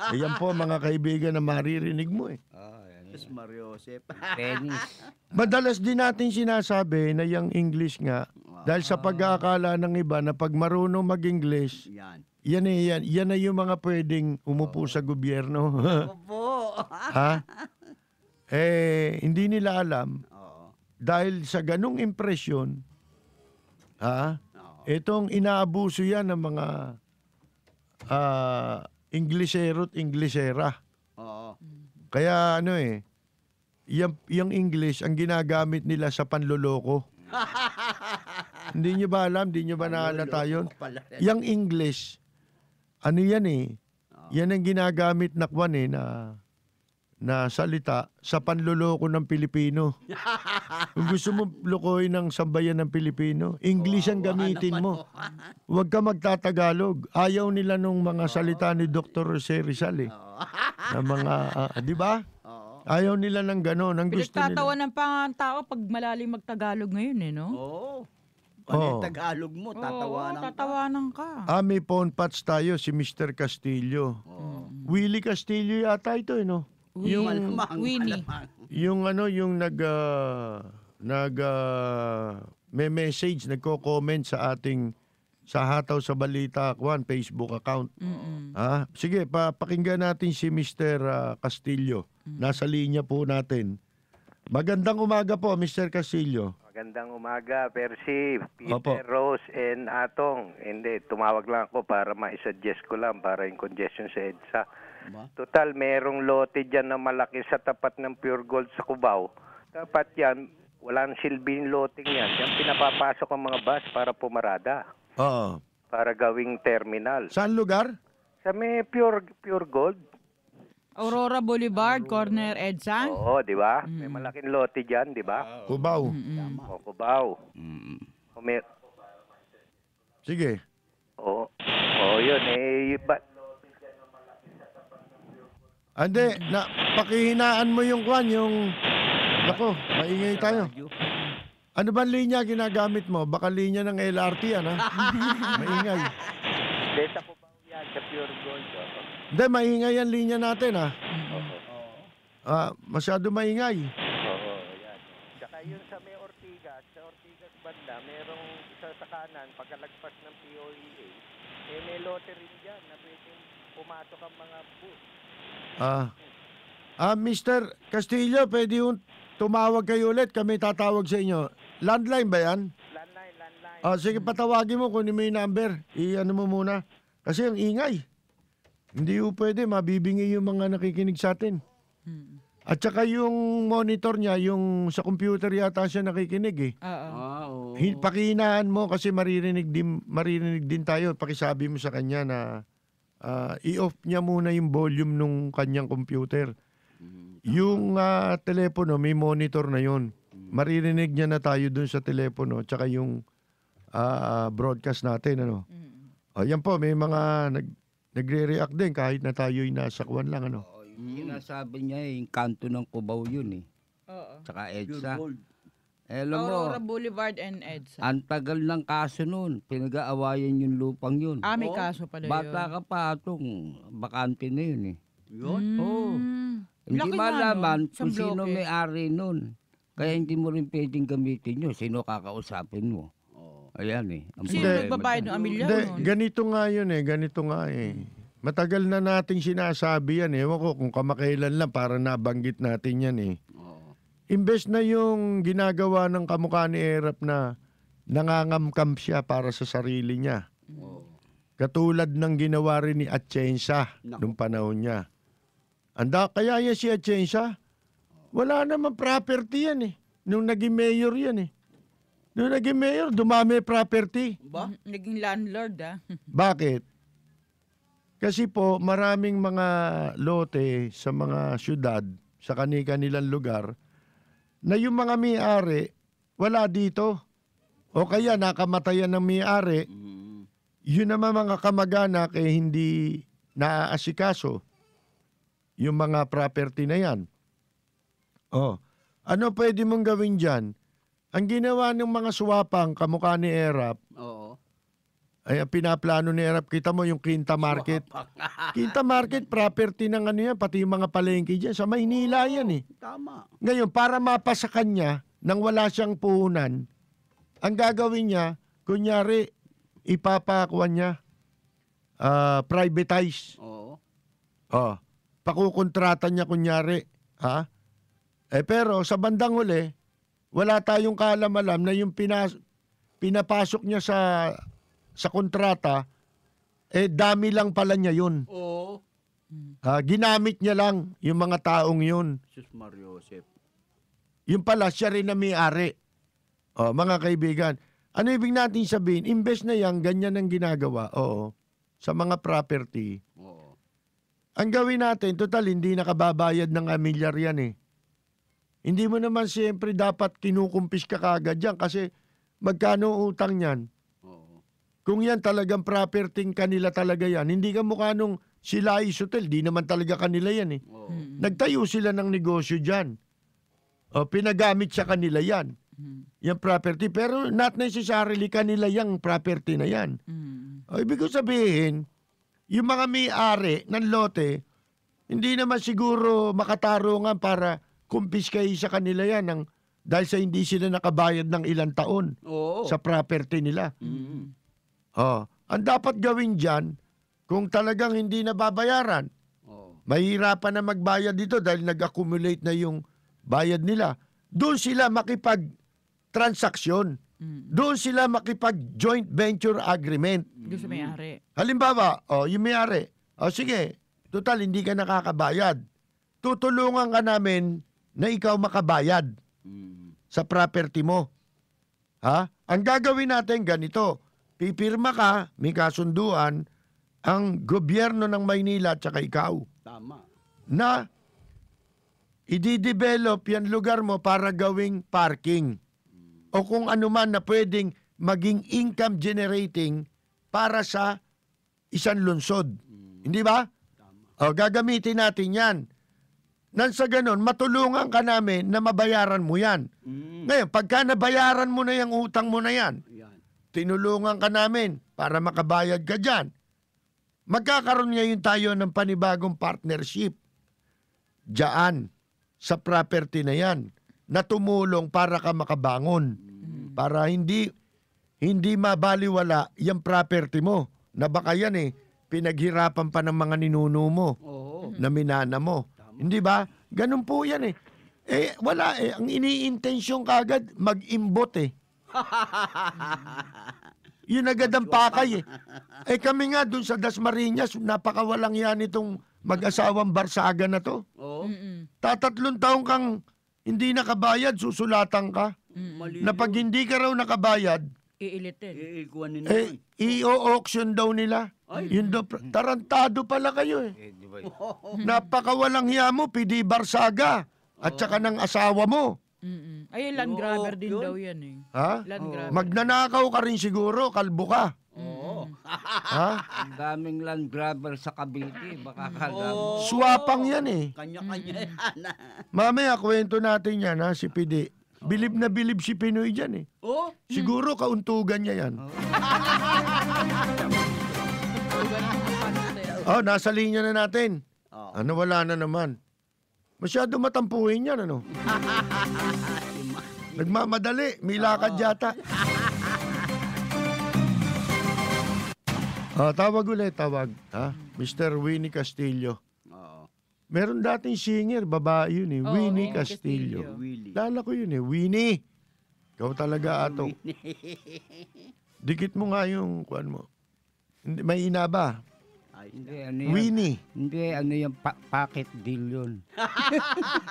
Ayan po mga kaibigan na maririnig mo eh. oh, yan. Yes, Mario Joseph. Dennis. Madalas din natin sinasabi na yung English nga dahil sa ah. pag-aakala ng iba na pag marunong mag-English, Yan. yan, eh, yan, yan na yung mga pwedeng umupo sa gobyerno. *laughs* Opo. ha? Eh, hindi nila alam. Oo. Dahil sa ganong impresyon, ha? Oo. Itong inaabuso yan ng mga ah Inglesero at Inglesera. Oo. Kaya ano eh, yung, yung English ang ginagamit nila sa panloloko. *laughs* Hindi nyo ba alam? Hindi nyo ba nahalata yun? Yang English, ano yan eh? Ah. Yan ang ginagamit na kwan eh, na na salita sa panluloko ng Pilipino. *laughs* Kung gusto mo lukoy ng sambayan ng Pilipino, English ang ano gamitin mo. *laughs* Huwag ka magtatagalog. Ayaw nila nung mga salita ni Dr. Jose Rizal eh. Oh. *laughs* Na mga, uh, di ba? Oh. Ayaw nila ng gano'n. Ang gusto nila. Pinagtatawa ng pang tao pag malalim magtagalog ngayon eh, no? Oo. Oh. Ano yung Oo. Tagalog mo? Tatawanan ka. tatawanan ka. Ah, may phone patch tayo, si Mr. Castillo. Oo. Willie Castillo yata ito, eh, no? Yung malamang, Winnie. malamang. Yung ano, yung nag... ah, nag... ah, may message, nagko-comment sa ating sa hataw sa balita kwan Facebook account. Mm-mm. Ah, sige, papakinggan natin si Mr. ah, Castillo. Mm. Nasa linya po natin. Magandang umaga po, Mr. Castillo. Magandang umaga, Percy, Peter, Opo. Rose, and Atong. Hindi, tumawag lang ako para ma-suggest ko lang para yung congestion sa EDSA. Ba? Total, merong lote dyan na malaki sa tapat ng Pure Gold sa Cubao. Tapat yan, walang silbing loting yan. Yan pinapapasok ang mga bus para pumarada. Oo. Para gawing terminal. Saan lugar? Sa may Pure, pure Gold. Aurora Boulevard, corner EDSA. Oo, di ba? May malaking lote dyan, di ba? Kubaw. O, Cubao. O, may, Sige. o, o, yun, eh, ba, Ande, na, pakihinaan mo yung kwan, yung... Nako, maingay tayo. Ano ba linya ginagamit mo? Baka linya ng LRT, ano? *laughs* maingay. desa sa ba yan sa pure gold? o? Oh? Hindi, maingay ang linya natin ha. Ah. Oo. Ah, masyado maingay. Oo, yan. Tsaka yun sa may Ortigas, sa Ortigas banda, merong isa sa kanan, pagkalagpas ng POEA, eh may lote rin dyan na pwedeng pumasok ang mga bus. Ah. Ah, Mr. Castillo, pwede yung tumawag kayo ulit. Kami tatawag sa inyo. Landline ba yan? Landline, landline. Ah, sige, patawagin mo kung may number. I-ano mo muna. Kasi ang ingay. Hindi po pwede, mabibingi yung mga nakikinig sa atin. Hmm. At saka yung monitor niya, yung sa computer yata siya nakikinig eh. Oo. Oh, ah, oh. Pakihinaan mo kasi maririnig din, maririnig din tayo. Pakisabi mo sa kanya na uh, i-off niya muna yung volume nung kanyang computer. Hmm, yung uh, telepono, may monitor na yon. Hmm. Maririnig niya na tayo dun sa telepono at saka yung uh, broadcast natin. Ano? mm Ayan po, may mga nag Nagre-react din kahit na tayo'y nasa nasakwan lang, ano? Oo, yung sinasabi niya, eh, yung kanto ng Cubao yun eh. Oo. Tsaka EDSA. Eh, alam mo, Aurora Boulevard and EDSA. ang tagal ng kaso nun. Pinag-aawayan yung lupang yun. Ah, may Oo. kaso pala Bata yun. ka pa atong bakante na yun eh. Yun. Mm. Oo. Mm. Hindi Laki malaman no? kung sino may-ari nun. Kaya hindi mo rin pwedeng gamitin yun. Sino kakausapin mo. Ayan eh. Ang Sino nagbabayad ng amilya? Hindi, ganito nga yun eh, ganito nga eh. Matagal na nating sinasabi yan eh. Ewan ko kung kamakailan lang para nabanggit natin yan eh. Oo. Imbes na yung ginagawa ng kamukha ni Erap na nangangamkam siya para sa sarili niya. Oo. Katulad ng ginawa rin ni Atienza Naku. nung panahon niya. Anda, kaya yan si Atienza, wala naman property yan eh. Nung naging mayor yan eh. Noong naging mayor, dumami property. Ba? Mm, naging landlord ah. *laughs* Bakit? Kasi po, maraming mga lote sa mga syudad, sa kani-kanilang lugar, na yung mga may-ari, wala dito. O kaya nakamatayan ng may-ari, mm. yun naman mga kamag-anak eh hindi naaasikaso yung mga property na yan. Oh, ano pwede mong gawin dyan? Ang ginawa ng mga suwapang kamukha ni Erap, Oo. ay ah, pinaplano ni Erap, kita mo yung Quinta Market. *laughs* Quinta Market, property ng ano yan, pati yung mga palengke dyan. Sa Maynila yan eh. Tama. Ngayon, para mapasa kanya, nang wala siyang puhunan, ang gagawin niya, kunyari, ipapakuan niya, ah, privatize. Oo. Oh, pakukontrata niya kunyari, ha? Eh pero sa bandang huli, wala tayong kaalam-alam na yung pinas pinapasok niya sa sa kontrata, eh dami lang pala niya yun. Oo. Uh, ginamit niya lang yung mga taong yun. Jesus Mario Joseph. Yung pala, siya rin na may-ari. Oh, mga kaibigan, ano ibig natin sabihin? Imbes na yan, ganyan ang ginagawa. Oo. Sa mga property. Oo. Ang gawin natin, total, hindi nakababayad ng amilyar yan eh. Hindi mo naman siyempre dapat kinukumpis ka kagad yan kasi magkano utang yan? Oo. Kung yan talagang property kanila talaga yan, hindi ka mukha nung sila ay hotel, di naman talaga kanila yan eh. Hmm. Nagtayo sila ng negosyo dyan. O, pinagamit sa kanila yan. Hmm. Yung property. Pero not necessarily kanila yung property na yan. Hmm. O, ibig ko sabihin, yung mga may-ari ng lote, hindi naman siguro makatarungan para kumpiskahin sa kanila yan ng, dahil sa hindi sila nakabayad ng ilang taon Oo. sa property nila. Mm. Oh, ang dapat gawin dyan, kung talagang hindi nababayaran, Oo. mahirapan na magbayad dito dahil nag-accumulate na yung bayad nila. Doon sila makipag-transaksyon. Mm. Doon sila makipag-joint venture agreement. Gusto sa Halimbawa, oh, yung may-ari, oh, sige, total hindi ka nakakabayad. Tutulungan ka namin na ikaw makabayad mm. sa property mo. Ha? Ang gagawin natin ganito, pipirma ka, may kasunduan, ang gobyerno ng Maynila at saka ikaw. Tama. Na i-develop yan lugar mo para gawing parking. O kung ano man na pwedeng maging income generating para sa isang lungsod. Mm. Hindi ba? O, gagamitin natin yan nang sa ganun, matulungan ka namin na mabayaran mo yan. Mm. Ngayon, pagka nabayaran mo na yung utang mo na yan, yan. tinulungan ka namin para makabayad ka dyan. Magkakaroon ngayon tayo ng panibagong partnership. Diyan, sa property na yan, na tumulong para ka makabangon. Mm. Para hindi hindi mabaliwala yung property mo. Na baka yan eh, pinaghirapan pa ng mga ninuno mo, Oo. na minana mo hindi ba? Ganun po yan eh. Eh, wala eh. Ang iniintensyon kagad, mag-imbot eh. *laughs* Yun agad ang pakay eh. Eh kami nga dun sa Dasmariñas, napakawalang yan itong mag-asawang barsaga na to. Oo. Oh. Tatatlong taong kang hindi nakabayad, susulatan ka. Mali. Na pag hindi ka raw nakabayad, Iilitin. Eh, i-auction daw nila. Ay. Yun daw, tarantado pala kayo eh. Eh, di *laughs* Napakawalang hiya mo, PD Barsaga, at oh. saka ng asawa mo. Mm-mm. Ay, land Oo, grabber din yun. daw yan eh. Ha? Land Oo. Oh. Magnanakaw ka rin siguro, kalbo ka. Oo. Oh. Ha? *laughs* Ang daming land grabber sa Cavite, baka kala mo. Oo. Suwapang yan eh. Kanya-kanya yan. Ah. Mamaya, kwento natin yan ha, ah, si PD. Bilib na bilib si Pinoy dyan eh. Oh? Siguro kauntugan niya yan. *laughs* Oh, nasa linya na natin. Oh. Ano, wala na naman. Masyado matampuhin yan, ano? *laughs* Nagmamadali, may lakad yata. Oh, *laughs* tawag ulit, tawag. Ha? Mr. Winnie Castillo. Oo. Meron dating singer, babae yun eh. Oo, Winnie Winnie Castillo. Castillo. Lala ko yun eh. Winnie. Ikaw talaga, *laughs* ato. Dikit mo nga yung, kuan mo. Hindi- May ina ba? Ay, hindi, ano yan? Winnie. Hindi, ano yung pa- packet deal yun.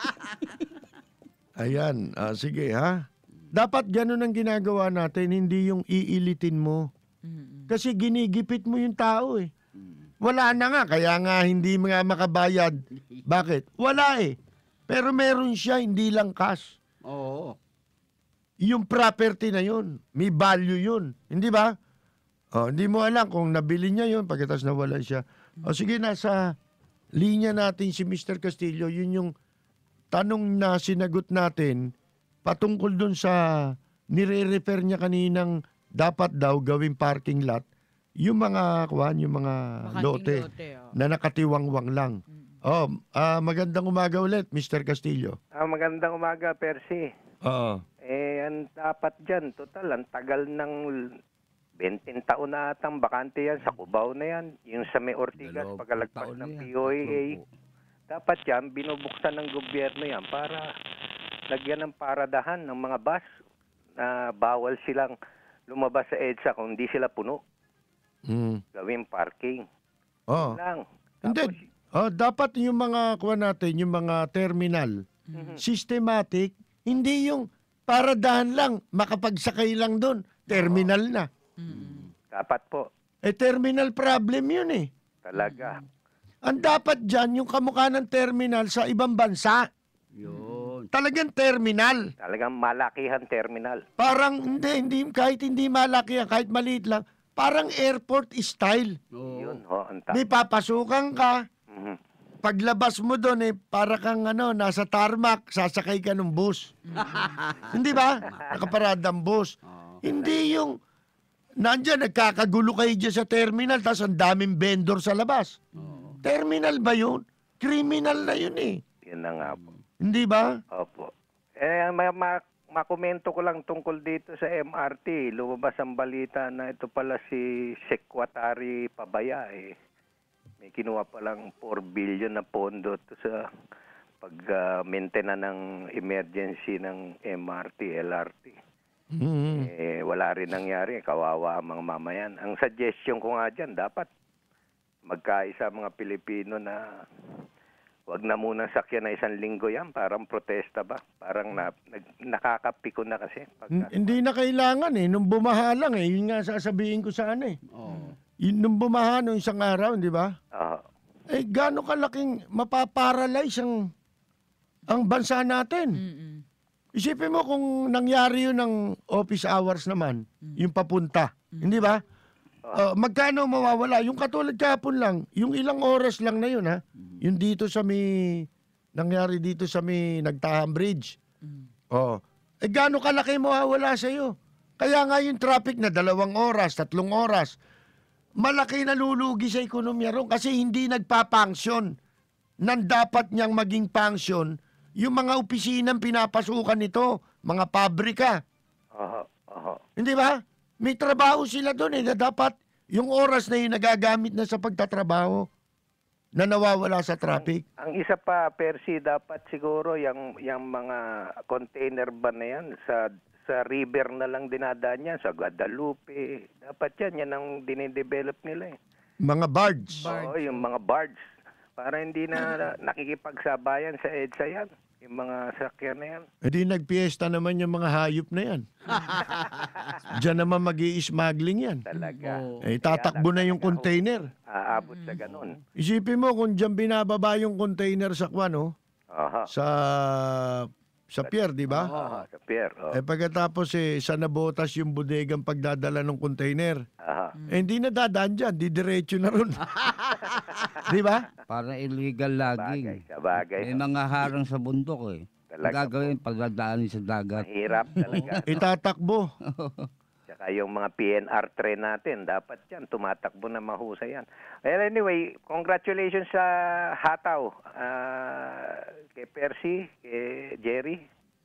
*laughs* Ayan, ah, sige ha. Dapat ganun ang ginagawa natin, hindi yung iilitin mo. Kasi ginigipit mo yung tao eh. Wala na nga, kaya nga hindi mga makabayad. *laughs* Bakit? Wala eh. Pero meron siya, hindi lang cash. Oo. Yung property na yun, may value yun. Hindi ba? Oh, hindi mo alam kung nabili niya yun pagkatapos nawala siya. O oh, sige, nasa linya natin si Mr. Castillo. Yun yung tanong na sinagot natin patungkol dun sa nire-refer niya kaninang dapat daw gawing parking lot yung mga kwan, yung mga lote, lote oh. na nakatiwangwang lang. Mm. Oh, uh, magandang umaga ulit, Mr. Castillo. Ah, magandang umaga, Percy. Oo. Eh, ang dapat dyan, total, ang tagal ng 20 taon na atang bakante yan, sa Cubao na yan. Yung sa may Ortigas, pagkalagpas ng na Dapat yan, binubuksan ng gobyerno yan para lagyan ng paradahan ng mga bus na bawal silang lumabas sa EDSA kung hindi sila puno. Mm. Gawin parking. Oh. Lang. And then, oh, dapat yung mga kuha natin, yung mga terminal, mhm. systematic, hindi yung paradahan lang, makapagsakay lang doon, terminal na. Mm. Dapat po. Eh, terminal problem yun eh. Talaga. Ang dapat dyan, yung kamukha ng terminal sa ibang bansa. Yun. Talagang terminal. Talagang malakihan terminal. Parang, hindi, hindi, kahit hindi malaki kahit maliit lang, parang airport style. Oo. Yun ho, ang May papasukan ka, Mhm. paglabas mo doon eh, para kang ano, nasa tarmac, sasakay ka ng bus. Hindi ba? Nakaparada ang bus. Oo. Hindi yung Nandiyan, nagkakagulo kayo dyan sa terminal, tapos ang daming vendor sa labas. Oo. Terminal ba yun? Criminal na yun eh. Yun na nga po. Hindi ba? Opo. Eh, ma- ma- makomento ko lang tungkol dito sa MRT. Lumabas ang balita na ito pala si Sekwatari Pabaya eh. May kinuha palang 4 billion na pondo to sa pag-maintain ah, na ng emergency ng MRT, LRT. Mm-hmm. Eh, wala rin nangyari. Kawawa ang mga mamayan. Ang suggestion ko nga dyan, dapat magkaisa mga Pilipino na wag na muna sakyan na isang linggo yan. Parang protesta ba? Parang na, nag, nakakapiko na kasi. Pagka- ano Hindi na kailangan eh. Nung bumaha lang eh. Yun nga sasabihin ko sa ano eh. Oh. Yun, nung bumaha nung isang araw, di ba? Oo. Eh, gano'ng kalaking mapaparalyze ang, ang bansa natin. Mm-mm. Isipin mo kung nangyari yun ng office hours naman, mm. yung papunta, mm. hindi ba? Uh, magkano mawawala? Yung katulad kahapon lang, yung ilang oras lang na yun ha. Mm. Yung dito sa may, nangyari dito sa may Nagtaham Bridge. Mm. Oh. Eh gaano kalaki mawawala sa'yo? Kaya nga yung traffic na dalawang oras, tatlong oras, malaki nalulugi sa ekonomiya ron kasi hindi nagpapangsyon ng dapat niyang maging pangsyon yung mga opisinang pinapasukan nito, mga pabrika. Aha, aha. Hindi ba? May trabaho sila doon eh, na dapat yung oras na yun nagagamit na sa pagtatrabaho na nawawala sa traffic. Ang, ang isa pa, Percy, dapat siguro yung, yung mga container ba na yan sa, sa river na lang dinadaan yan, sa Guadalupe. Dapat yan, yan ang dinidevelop nila eh. Mga barge. barge. Oo, yung mga barge. Para hindi na *clears throat* nakikipagsabayan sa EDSA yan yung mga sakyan na yan. E di nagpiesta naman yung mga hayop na yan. *laughs* Diyan naman mag smuggling yan. Talaga. Oh. Eh, tatakbo na yung oh. container. Aabot sa ganun. Isipin mo kung diyan binababa yung container sa kwan, oh, Aha. sa sa pier, di ba? Oo, ah, sa pier. Oh. Eh pagkatapos eh, sa nabotas yung bodegang pagdadala ng container. Aha. Eh, hindi na dadaan dyan, didiretso na ron. *laughs* di ba? Para illegal Bagay, sa bagay. May mga harang sa bundok eh. Ang Talaga po. Gagawin pagdadaanin sa dagat. Mahirap talaga. *laughs* Itatakbo. *laughs* yung mga PNR train natin, dapat yan, tumatakbo na mahusay yan. Well, anyway, congratulations sa Hataw, uh, kay Percy, kay Jerry,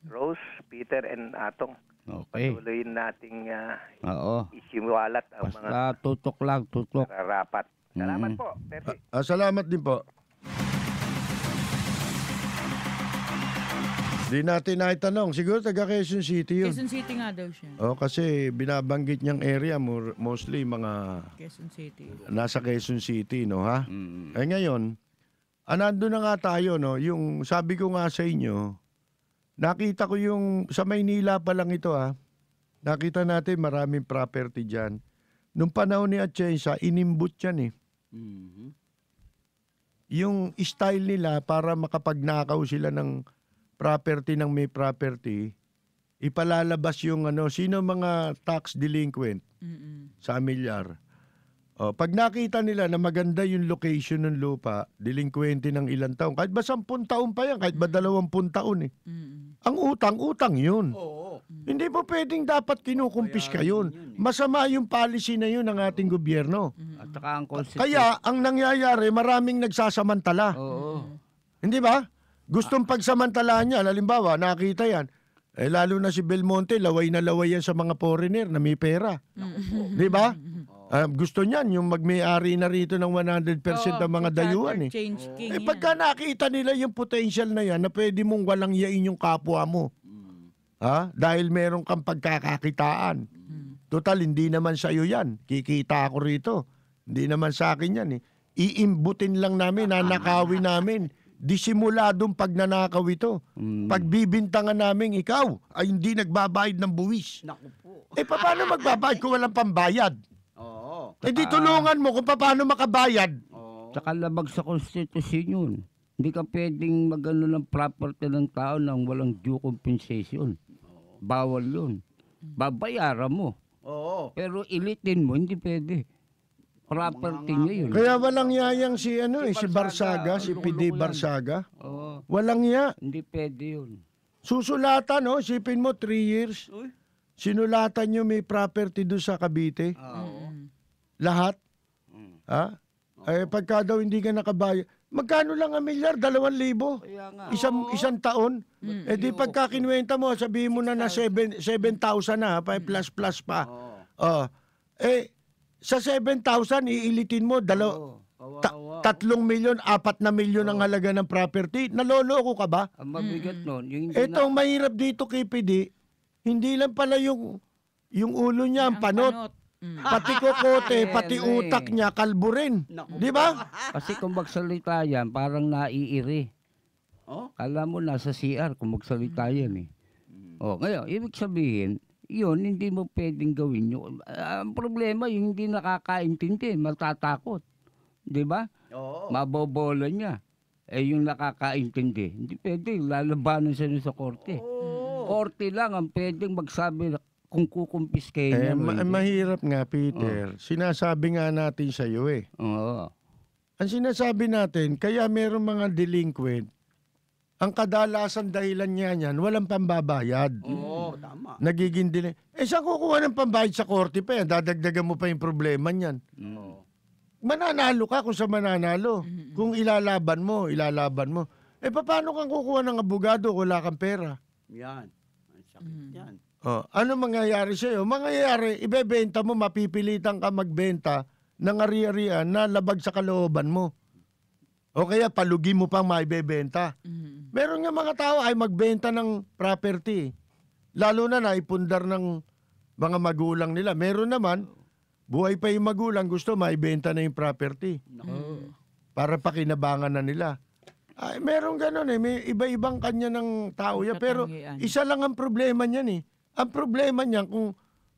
Rose, Peter, and Atong. Okay. Patuloy nating uh, Oo. isimulat ang Basta mga tutok lang, tutok. rapat. Salamat po, Percy. Ah, ah, salamat din po. Di natin naitanong. Siguro taga Quezon City yun. Quezon City nga daw siya. O, oh, kasi binabanggit niyang area mostly mga Quezon City. nasa Quezon City, no ha? Mm. Eh ngayon, anando ah, na nga tayo, no? Yung sabi ko nga sa inyo, nakita ko yung sa Maynila pa lang ito ha. Nakita natin maraming property diyan. Nung panahon ni Atienza, inimbut yan eh. Mm-hmm. Yung style nila para makapagnakaw sila ng property ng may property, ipalalabas yung ano, sino mga tax delinquent Mm-mm. sa amilyar. O, oh, pag nakita nila na maganda yung location ng lupa, delinquente ng ilang taon, kahit ba sampun taon pa yan, kahit ba dalawampun taon eh. Mm-mm. Ang utang, utang yun. Oo. Hindi po pwedeng dapat kinukumpiska Kaya yun eh. Masama yung policy na yun ng ating gobyerno. At saka ang Kaya ang nangyayari, maraming nagsasamantala. Oo. Hindi ba? Gustong pagsamantala niya, halimbawa, nakita yan, eh, lalo na si Belmonte, laway na laway yan sa mga foreigner na may pera. Di ba? Uh, gusto niyan, yung magmay-ari na rito ng 100% Oo, ng mga dayuan eh. Change Eh pagka nakita nila yung potential na yan na pwede mong walang yain yung kapwa mo. Mm. Ha? Dahil meron kang pagkakakitaan. Mm. Total, hindi naman sa iyo yan. Kikita ako rito. Hindi naman sa akin yan eh. Iimbutin lang namin, *laughs* nanakawin namin disimula doon pag nanakaw ito. Mm. Pagbibintangan namin ikaw ay hindi nagbabayad ng buwis. Naku po. Eh paano magbabayad kung walang pambayad? Oo. Eh di tulungan mo kung paano makabayad. Oo. Tsaka labag sa konstitusyon yun. Hindi ka pwedeng magano ng property ng tao nang walang due compensation. Oo. Bawal yun. Babayaran mo. Oo. Pero ilitin mo, hindi pwede property niya yun. Kaya walang yayang si ano eh, si Barsaga, si PD Barsaga. Oo. Walang ya. Hindi pwede yun. Susulatan oh, sipin mo 3 years. Uy. Sinulatan nyo may property doon sa Cavite. Ah, oo. Mm-hmm. Lahat. Mm. Ha? Ah? Eh pagka daw hindi ka nakabayad, magkano lang ang milyar? Dalawang libo? Kaya nga. Isang, isang taon? Mm. Eh di pagka kinuwenta mo, sabihin mo na na 7,000 na, pa mm. plus plus pa. Oo. Oh. eh, sa 7,000, iilitin mo, dalaw, oh, ta- tatlong milyon, apat na milyon ang halaga ng property. Naloloko ka ba? Ang mabigat nun. Yung hindi Ito, ang mahirap dito kay PD, hindi lang pala yung, yung ulo niya, ang panot. Mm. *laughs* Pati kokote, pati utak niya, kalbo rin. Di ba? kasi kung magsalita yan, parang naiiri. Oh? Kala mo nasa CR kung magsalita yan eh. Mm. Oh, ngayon, ibig sabihin, yun, hindi mo pwedeng gawin yun. Ah, Ang problema, yung hindi nakakaintindi, matatakot. Di ba? Oo. Mabobola niya. Eh, yung nakakaintindi, hindi pwede, lalabanan siya sa korte. Oo. Korte lang ang pwedeng magsabi na kung kukumpiskahin Eh, ma- mahirap nga, Peter. Sinasabi nga natin sa iyo eh. Oo. Ang sinasabi natin, kaya merong mga delinquent ang kadalasan dahilan niya niyan, walang pambabayad. Oo, hmm. tama. Nagiging delay. Eh, saan kukuha ng pambayad sa korte pa yan? Dadagdagan mo pa yung problema niyan. Oo. Hmm. Mananalo ka kung sa mananalo. Hmm. Kung ilalaban mo, ilalaban mo. Eh, paano kang kukuha ng abogado kung wala kang pera? Yan. Ang sakit yan. Oh, ano mangyayari sa iyo? Mangyayari, ibebenta mo, mapipilitan ka magbenta ng ari-arian na labag sa kalooban mo. O kaya palugi mo pang maibebenta. Mm-hmm. Meron nga mga tao ay magbenta ng property. Lalo na naipundar ng mga magulang nila. Meron naman, buhay pa yung magulang, gusto maibenta na yung property. No. Mm-hmm. Para pakinabangan na nila. Ay, meron ganun eh. May iba-ibang kanya ng tao yan. Pero isa lang ang problema niyan eh. Ang problema niyan kung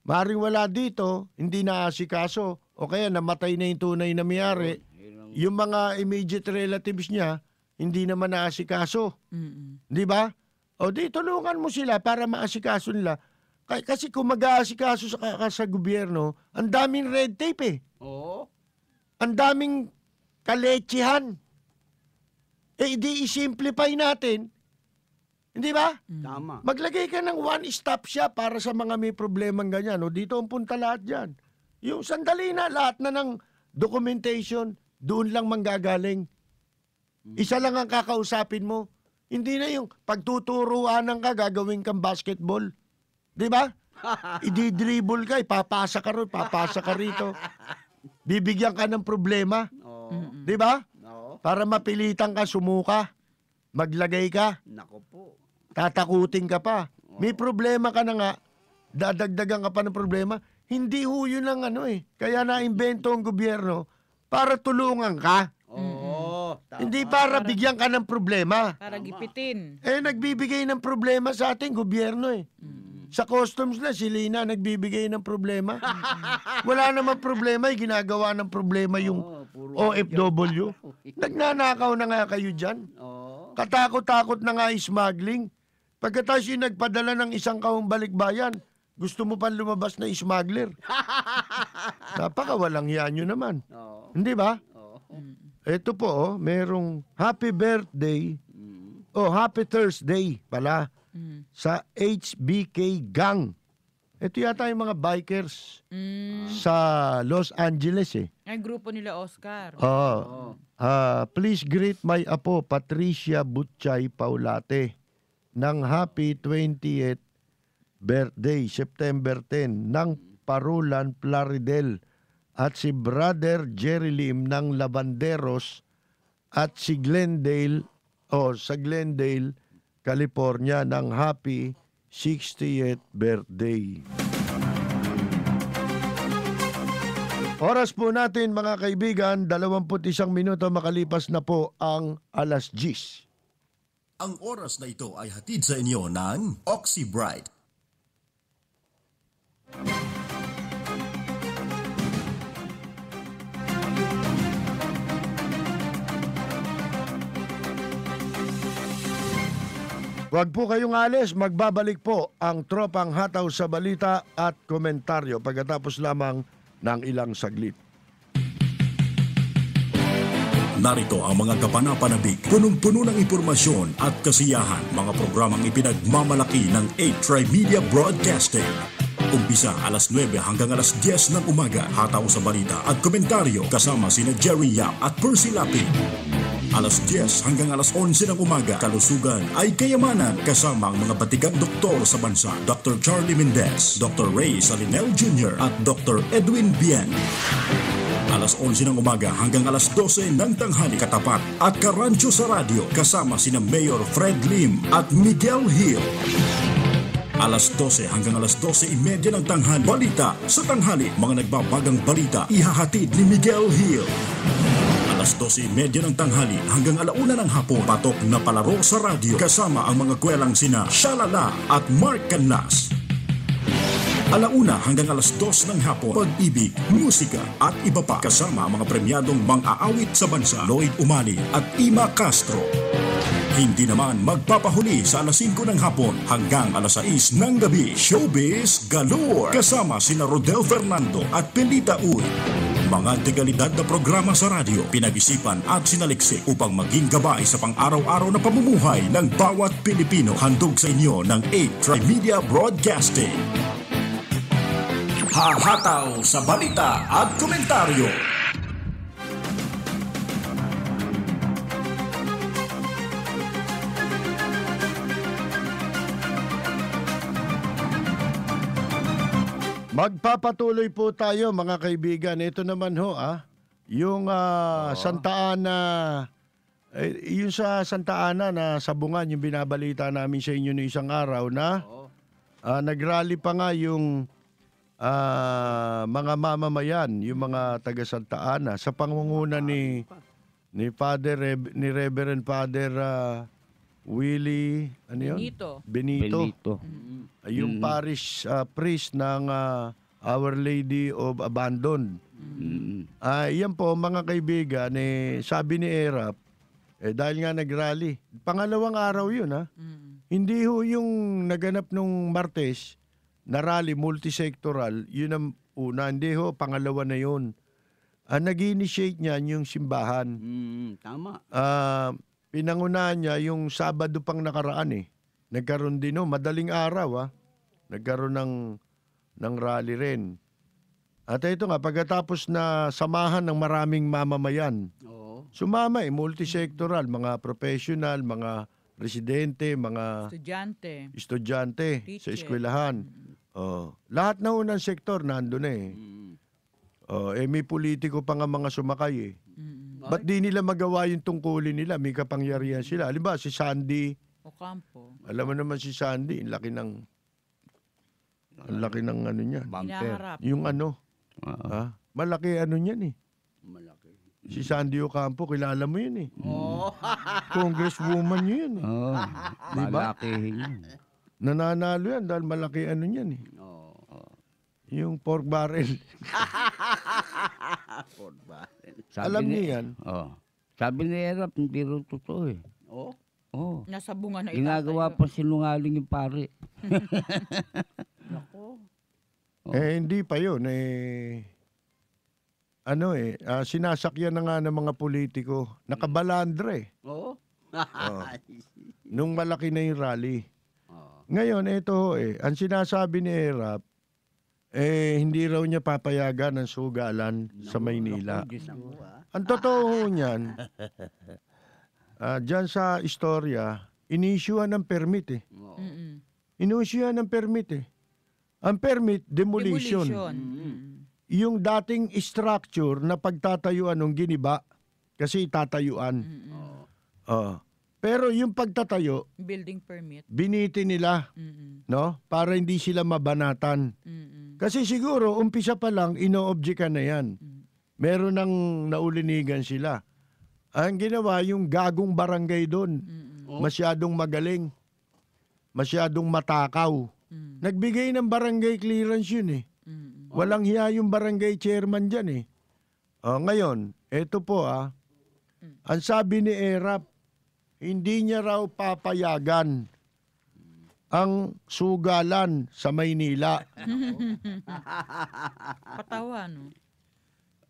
maring wala dito, hindi naasikaso, o kaya namatay na yung tunay na miyari, mm-hmm yung mga immediate relatives niya, hindi naman naasikaso. Mm-mm. Di ba? O di, tulungan mo sila para maasikaso nila. Kasi kung mag-aasikaso sa, ka, sa gobyerno, ang daming red tape eh. Oo. Oh? Ang daming kalechihan. Eh, di i-simplify natin. Hindi ba? Mm. Tama. Maglagay ka ng one-stop shop para sa mga may problemang ganyan. O dito ang punta lahat dyan. Yung sandali na lahat na ng documentation, doon lang manggagaling. Hmm. Isa lang ang kakausapin mo. Hindi na yung pagtuturuan ng ka, gagawin kang basketball. Di ba? Ididribble *laughs* ka, ipapasa ka ron, papasa ka rito. Bibigyan ka ng problema. mm Di ba? Para mapilitan ka, sumuka. Maglagay ka. Nako po. Tatakutin ka pa. May problema ka na nga. Dadagdagan ka pa ng problema. Hindi ho yun ang ano eh. Kaya na-invento ang gobyerno para tulungan ka. Oo. Tama. Hindi para bigyan ka ng problema. Para gipitin. Eh, nagbibigay ng problema sa ating gobyerno eh. Sa customs na, si Lina nagbibigay ng problema. *laughs* Wala naman problema, eh, ginagawa ng problema yung Oo, OFW. *laughs* Nagnanakaw na nga kayo dyan. Oo. Katakot-takot na nga smuggling. Pagkatapos yung nagpadala ng isang kaumbalik bayan, gusto mo pang lumabas na smuggler. *laughs* Napaka walang yan naman. Oo. Hindi ba? Oo. Mm. Ito po, oh, merong happy birthday. Mm. Oh, happy Thursday pala. Mm. Sa HBK Gang. Ito yata yung mga bikers Mm. sa Los Angeles eh. Ay, grupo nila Oscar. Oh. Oo. Ah, please greet my apo Patricia Butchay Paulate ng happy 20th birthday, September 10, ng Parulan Plaridel at si Brother Jerry Lim ng Labanderos at si Glendale o oh, sa Glendale, California ng happy 68 th birthday. Oras po natin mga kaibigan, 21 minuto makalipas na po ang alas 10. Ang oras na ito ay hatid sa inyo ng Oxybrite Huwag po kayong alis, magbabalik po ang tropang hataw sa balita at komentaryo pagkatapos lamang ng ilang saglit. Narito ang mga kapanapanabik, punong-puno ng impormasyon at kasiyahan, mga programang ipinagmamalaki ng 8 tri Media Broadcasting. Umpisa alas 9 hanggang alas 10 ng umaga. Hataw sa balita at komentaryo kasama sina Jerry Yap at Percy Lapid. Alas 10 hanggang alas 11 ng umaga, kalusugan ay kayamanan kasama ang mga batigang doktor sa bansa, Dr. Charlie Mendez, Dr. Ray Salinel Jr. at Dr. Edwin Bien. Alas 11 ng umaga hanggang alas 12 ng tanghali katapat at karancho sa radyo kasama sina Mayor Fred Lim at Miguel Hill. Alas 12 hanggang alas 12.30 ng tanghali. Balita sa tanghali. Mga nagbabagang balita. Ihahatid ni Miguel Hill. Alas 12.30 ng tanghali hanggang alauna ng hapon. Patok na palaro sa radyo. Kasama ang mga kwelang sina Shalala at Mark Canlas. Alauna hanggang alas 2 ng hapon, pag-ibig, musika at iba pa kasama ang mga premyadong mang-aawit sa bansa Lloyd Umali at Ima Castro. Hindi naman magpapahuli sa alas 5 ng hapon hanggang alas 6 ng gabi. Showbiz Galore kasama sina Rodel Fernando at Pelita Uy. Mga dekalidad na programa sa radyo, pinag-isipan at sinaliksik upang maging gabay sa pang-araw-araw na pamumuhay ng bawat Pilipino. Handog sa inyo ng 8 Trimedia Broadcasting. Hahataw sa balita at komentaryo. Magpapatuloy po tayo mga kaibigan. Ito naman ho ah, yung uh, Santa Ana eh, yung sa Santa Ana na sabungan yung binabalita namin sa inyo noong isang araw na Oo. Ah, nagrally pa nga yung ah, mga mamamayan, yung mga taga Santa Ana sa pangunguna ni ni Father ni Reverend Father ah, Willie, ano yun? Benito. Benito. Benito. Ah, Yung mm-hmm. parish ah, priest ng ah, Our Lady of Abandon. Mm. Ah, yan po mga kaibigan, eh, sabi ni Erap, eh, dahil nga nag-rally. Pangalawang araw yun ha. Ah. Mm. Hindi ho yung naganap nung Martes na rally multisectoral, yun ang una. Hindi ho, pangalawa na yun. Ah, nag-initiate niyan yung simbahan. Mm, tama. Ah, pinangunahan niya yung Sabado pang nakaraan eh. Nagkaroon din no, oh, madaling araw ah. Nagkaroon ng, ng rally rin. At ito nga, pagkatapos na samahan ng maraming mamamayan, Oo. sumama eh, multisectoral, mga professional, mga residente, mga Estudyante. estudyante sa eskwelahan. Mm. Oh, lahat na unang sektor nandun na eh. Mm. Oh, eh may politiko pa nga mga sumakay eh. Mm. Ba't di nila magawa yung tungkulin nila? May kapangyarihan sila. Halimbawa, si Sandy, Ocampo. alam mo naman si Sandy, ang laki ng, ang laki ng ano niya. Bumper. Yung ano, Oo. Ah. ha? Malaki ano niya eh. Malaki. Si Sandy Ocampo, kilala mo yun eh. Oo. Oh. *laughs* Congresswoman yun yun eh. Oo. Oh. Malaki yun. Nananalo yan dahil malaki ano niyan eh. Oo. Oh. Yung pork barrel. *laughs* Hapon ba? Sabi Alam niya yan? Oh. Sabi ni Erap, hindi rin totoo eh. Oo? Oh? oh. Nasa bunga na Ginagawa pa sinungaling yung pare. *laughs* Nako. Oh. Eh, hindi pa yun. Eh, ano eh, ah, sinasakyan na nga ng mga politiko. Nakabalandre. Oo? Oh. oh. *laughs* Nung malaki na yung rally. Oo. Oh. Ngayon, ito eh, ang sinasabi ni Erap, eh hindi raw niya papayagan ang sugalan sa Maynila. Ah. Ang totoo niyan, uh, *laughs* dyan sa istorya, inisyuhan ng permit eh. Mm-mm. Inusyuhan ng permit eh. Ang permit, demolition. demolition. Mm-hmm. Yung dating structure na pagtatayuan ng giniba, kasi itatayuan. Mm-hmm. Uh, pero yung pagtatayo, building permit, biniti nila, mm-hmm. no? Para hindi sila mabanatan. Mm-hmm. Kasi siguro, umpisa pa lang, ino-object ka na yan. Meron ng naulinigan sila. Ang ginawa, yung gagong barangay doon, masyadong magaling, masyadong matakaw. Mm. Nagbigay ng barangay clearance yun eh. Walang hiya yung barangay chairman dyan eh. Uh, ngayon, eto po ah, mm. ang sabi ni Erap, hindi niya raw papayagan ang sugalan sa Maynila. *laughs* Patawa, no?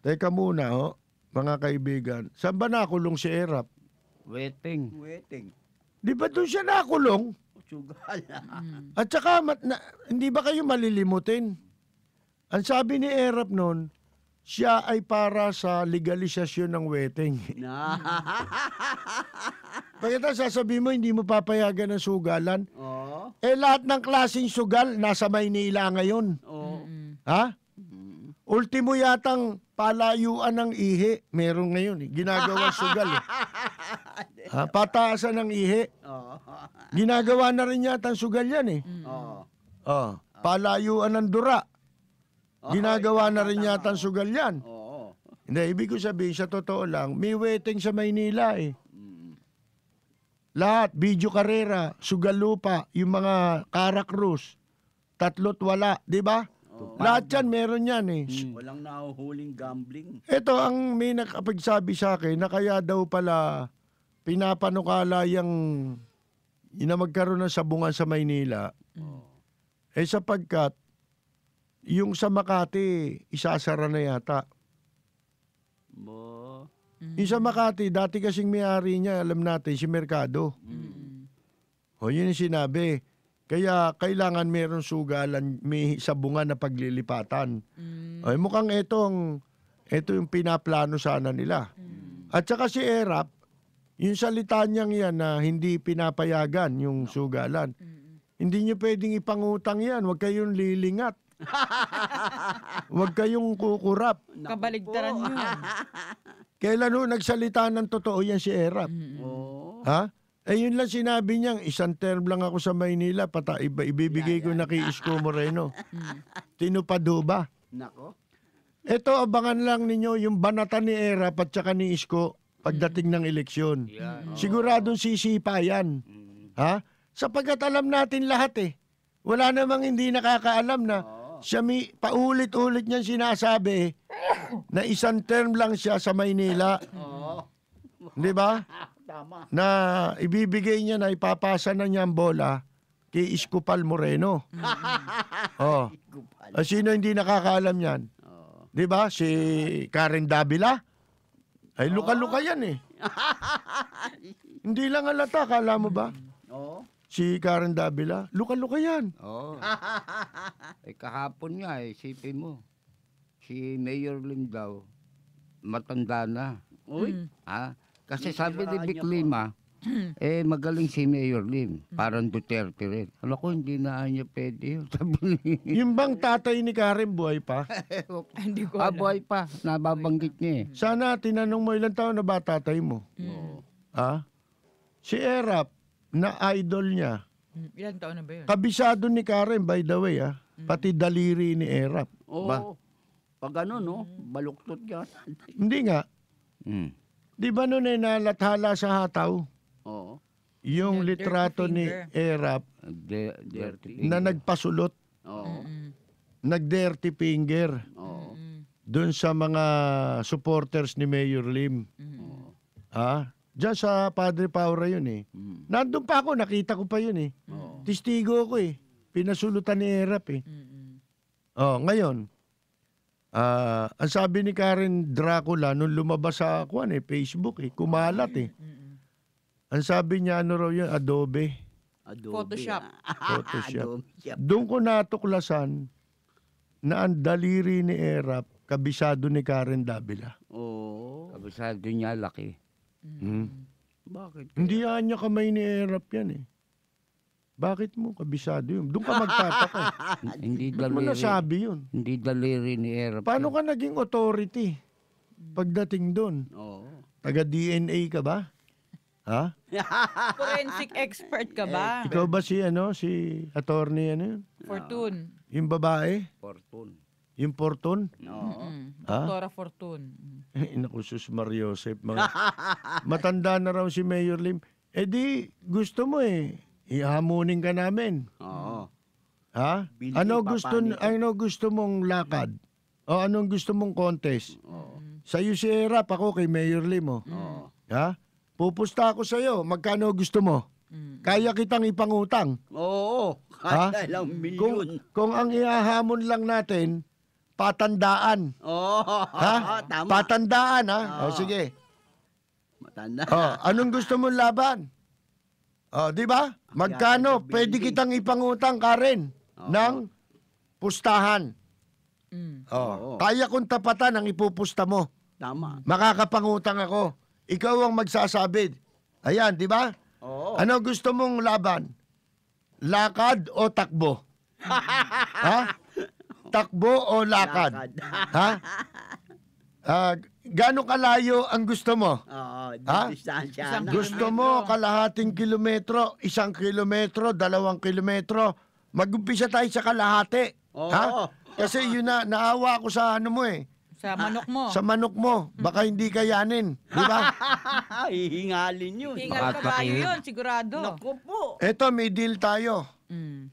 Teka muna, ho, mga kaibigan. Saan ba nakulong si Erap? Waiting. Waiting. Di ba doon siya nakulong? Sugalan. At saka, na, hindi ba kayo malilimutin? Ang sabi ni Erap noon, siya ay para sa legalisasyon ng wedding. Bakit *laughs* sasabihin mo, hindi mo papayagan ang sugalan? Oo. Oh. Eh, lahat ng klaseng sugal, nasa Maynila ngayon. Oo. Oh. Ha? Ultimo yatang palayuan ng ihi, meron ngayon. Eh. Ginagawa sugal. Eh. *laughs* ha? Pataasan ng ihi. Oo. Oh. Ginagawa na rin yatang sugal yan eh. Oo. Oh, palayuan ng dura. Ginagawa na rin yata ang sugal yan. Oo. Hindi, ibig ko sabihin, sa totoo lang, may wedding sa Maynila eh. Mm. Lahat, Video Carrera, Sugalupa, yung mga Caracruz, tatlo't wala, di ba? Lahat yan, meron yan eh. Mm. Walang nahuhuling gambling. Ito ang may nakapagsabi sa akin na kaya daw pala pinapanukala yung, ina magkaroon ng sabungan sa Maynila. Oh. Eh sapagkat yung sa Makati, isasara na yata. Bo. Mm. Yung sa Makati, dati kasing may-ari niya, alam natin, si Mercado. Mm. O yun yung sinabi. Kaya kailangan meron sugalan, may sabungan na paglilipatan. Mm. Ay, mukhang etong, ito yung pinaplano sana nila. Mm. At saka si Erap, yung salita niyang yan na hindi pinapayagan yung sugalan. Mm. Hindi niyo pwedeng ipangutang yan. Huwag kayong lilingat. *laughs* Huwag kayong kukurap. Kabaligtaran yun. *laughs* Kailan ho nagsalita ng totoo yan si Erap? oh. Ha? Eh yun lang sinabi niya, isang term lang ako sa Maynila, pata, iba, ibibigay ko na kay Isko Moreno. *laughs* Tinupad ho ba? Nako. Ito, abangan lang ninyo yung banata ni Era at saka ni Isko pagdating ng eleksyon. Yan. Oh. Siguradong sisipa yan. Ha? Sapagkat alam natin lahat eh. Wala namang hindi nakakaalam na oh. Siya mi, paulit-ulit niyan sinasabi na isang term lang siya sa Maynila. Oo. Oh. Di ba? *laughs* Tama. Na ibibigay niya na ipapasa na niya ang bola kay Iskupal Moreno. Mm. oh. Ah, Sino hindi nakakaalam niyan? Oo. Oh. Di ba? Si Karen Davila? Ay, luka-luka oh. yan eh. *laughs* hindi lang halata, kala mo ba? Mm. Oo si Karen Davila, luka-luka yan. Oo. *laughs* eh, kahapon niya, eh, isipin mo. Si Mayor Lim daw, matanda na. Uy. Hmm. Ha? Kasi sabi ni Vic Lima, hmm. eh magaling si Mayor Lim, hmm. parang Duterte rin. Ano ko, hindi na niya pwede yun. *laughs* Yung bang tatay ni Karen buhay pa? *laughs* Hindi ko ah, buhay pa, nababanggit niya eh. Sana tinanong mo ilang taon na ba tatay mo? Mm. Ha? Ah? Si Erap, na idol niya. Mm, ilan taon na ba yun? Kabisado ni Karen, by the way, ah. Pati daliri ni Erap. Oo. Ba? Pag ano, no? Mm. Baluktot ka. Hindi nga. Mm. Di ba noon ay eh, nalathala sa hataw? Oo. Yung Dirty litrato ni Erap De- dirty. na nagpasulot, Oo. Mm. nag-dirty finger Oo. Mm. dun sa mga supporters ni Mayor Lim. Mm. Oo. Ah, Diyan sa Padre Paura yun eh. Mm. Nandun pa ako, nakita ko pa yun eh. Mm. Testigo ako eh. Pinasulutan ni Erap eh. Mm-mm. Oh, ngayon, ah ang sabi ni Karen Dracula, nung lumabas sa ako, ano, eh, Facebook eh, kumalat eh. Mm-mm. Ang sabi niya, ano raw yun, Adobe. Adobe. Photoshop. *laughs* Photoshop. Adobe. Doon ko natuklasan na ang daliri ni Erap, kabisado ni Karen Davila. Oo. Kabisado niya, laki. Hmm. hmm. Bakit? Kaya? Hindi yan niya kamay ni Erap yan eh. Bakit mo? Kabisado yun. Doon ka magtataka. Eh. *laughs* hindi daliri. Ba't mo nasabi yun? Hindi daliri ni Erap. Paano ka naging authority pagdating doon? Oo. Taga DNA ka ba? Ha? *laughs* Forensic expert ka ba? Ikaw ba si ano, si attorney ano yun? Fortune. Yung babae? Fortune. Yung Fortune? Oo. Mm-hmm. Ha? Doktora Fortune. *laughs* Naku, sus Mario Joseph. Mga... *laughs* Matanda na raw si Mayor Lim. Eh di, gusto mo eh. Ihamunin ka namin. Oo. Ha? Bili ano gusto ano gusto mong lakad? O anong gusto mong contest? Oo. Sa iyo si Erap, ako kay Mayor Lim. Oh. Oo. Ha? Pupusta ako sa iyo. Magkano gusto mo? Kaya kitang ipangutang. Oo. *laughs* Kaya ha? lang milyon. Kung, kung ang ihahamon lang natin, patandaan. Oh, ha? *laughs* tama. Patandaan, ha? Ah. Oh. O, sige. Matanda. Oh, anong gusto mong laban? Oh, di ba? Ah, Magkano? Pwede kitang ipangutang, Karen, Oo. Oh. ng pustahan. Mm. Oh, Oo. Oh, kaya kong tapatan ang ipupusta mo. Tama. Makakapangutang ako. Ikaw ang magsasabi. Ayan, di ba? Oh. Ano gusto mong laban? Lakad o takbo? *laughs* ha? Takbo o lakad? Lakad. *laughs* ha? Uh, Gano'ng kalayo ang gusto mo? Oo, ha? distansya. Gusto mo kalahating kilometro, isang kilometro, dalawang kilometro. Mag-umpisa tayo sa kalahati. Oo. Ha? Kasi yun na, naawa ako sa ano mo eh. Sa manok mo. Sa manok mo. Baka hindi kayanin. Di ba? *laughs* Hihingalin yun. Hingal Baka kabayo kayo. yun, sigurado. Naku po. Eto, may deal tayo. Mm.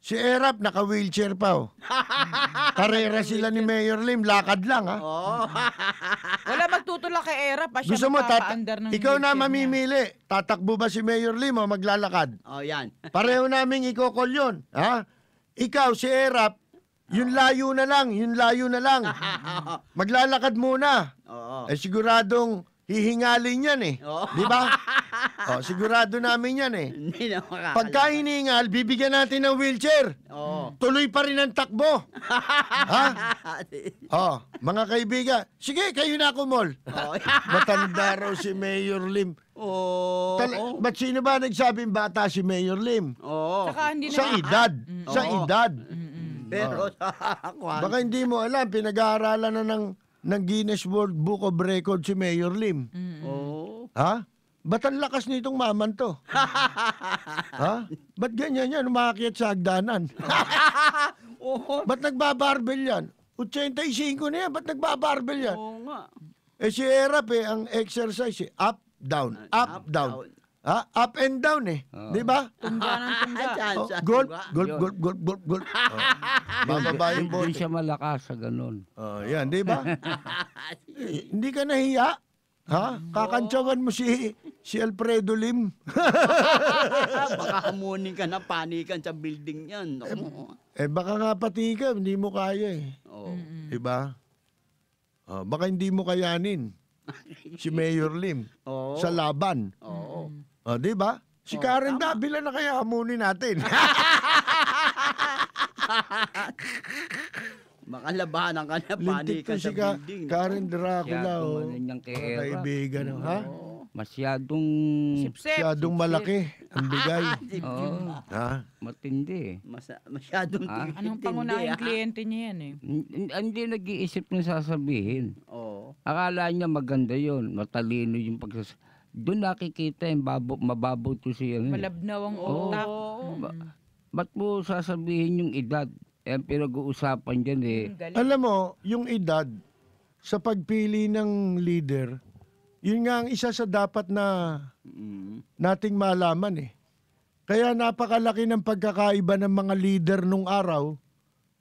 Si Erap, naka-wheelchair pa, oh. *laughs* Karera sila ni Mayor Lim, lakad lang, ha? Ah. Oo. Oh. *laughs* Wala magtutulak kay Erap, pa ah. siya Gusto mo, ng ikaw na wheelchair mamimili. Tatakbo ba si Mayor Lim o maglalakad? Oh, yan. *laughs* Pareho naming ikokol yun, ha? Ikaw, si Erap, yun layo na lang, yun layo na lang. Maglalakad muna. Oo. Eh siguradong hihingalin yan eh. Oo. Oh. Di ba? *laughs* oh, sigurado namin yan eh. Pagka hiningal, bibigyan natin ng wheelchair. Oo. Oh. Tuloy pa rin ang takbo. *laughs* ha? Oh. oh, mga kaibigan. Sige, kayo na ako, Mol. Oo. *laughs* Matanda raw si Mayor Lim. Oo. Tal- Oo. Ba't sino ba nagsabing bata si Mayor Lim? Oo. Saka hindi na... Sa edad. Mm. Sa Oo. edad. Pero sa Baka hindi mo alam, pinag-aaralan na ng ng Guinness World Book of Records si Mayor Lim. Mm. Oh. Ha? Ba't ang lakas nitong maman to? *laughs* ha? Ba't ganyan yan? Umakyat sa hagdanan. *laughs* oh. Ba't nagbabarbel yan? 85 na yan. Ba't nagbabarbel yan? Oo nga. Eh si Erap eh, ang exercise eh, up, down, up, up down. down. Ha? Up and down eh. Oh. Di ba? Tungga ng tungga. *laughs* oh, golf, golf, golf, golf, golf, *laughs* oh. golf. Bababa yung bote. Hindi siya malakas sa ganun. Oh, yan, di ba? *laughs* Hindi ka nahiya. Ha? Kakantsawan mo si si Alfredo Lim. baka hamunin ka na panikan sa building yan. Eh, eh baka nga pati ka, hindi mo kaya eh. Oo. Di ba? Oh, baka hindi mo kayanin. si Mayor Lim. Oo. Sa laban. Oo. O, oh, di ba? Si oh, Karen tama. Davila na kaya hamunin natin. *laughs* labahan ang kanya panik ka si sa ka, building. Karen Dracula, Masyadong o. Masyadong kaibigan, oh. Ano ha? Masyadong... Sipsip. Masyadong sip, malaki ang bigay. *laughs* oh. Ha? Matindi. Mas, masyadong ha? Ah? Anong pangunahing ah. kliyente niya yan eh? Hindi nag-iisip ng sasabihin. Oo. Oh. Akala niya maganda yon matalino yung pagsasabihin doon nakikita yung babo, mababaw to siya. Ano eh. Malabnaw ang utak. Oh, ba, ba't mo sasabihin yung edad? Eh, pinag-uusapan dyan eh. Galing. Alam mo, yung edad, sa pagpili ng leader, yun nga ang isa sa dapat na mm. nating malaman eh. Kaya napakalaki ng pagkakaiba ng mga leader nung araw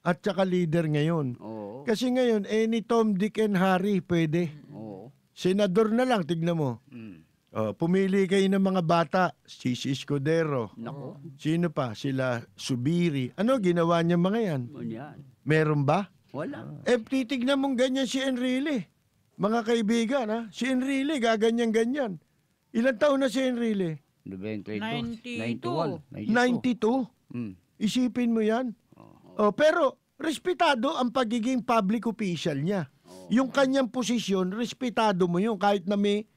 at saka leader ngayon. Oo. Kasi ngayon, any Tom, Dick, and Harry pwede. Oo. Senador na lang, tignan mo. Mm. Uh, pumili kayo ng mga bata. Si si Escudero. Nako. Sino pa? Sila Subiri. Ano ginawa niya mga yan? Ano yan. Meron ba? Wala. Eh, titignan mong ganyan si Enrile. Mga kaibigan, ha? Si Enrile, gaganyan-ganyan. Ilan taon na si Enrile? 92. 92. 92? Mm. Isipin mo yan. Oh, pero, respetado ang pagiging public official niya. Yung kanyang posisyon, respetado mo yun kahit na may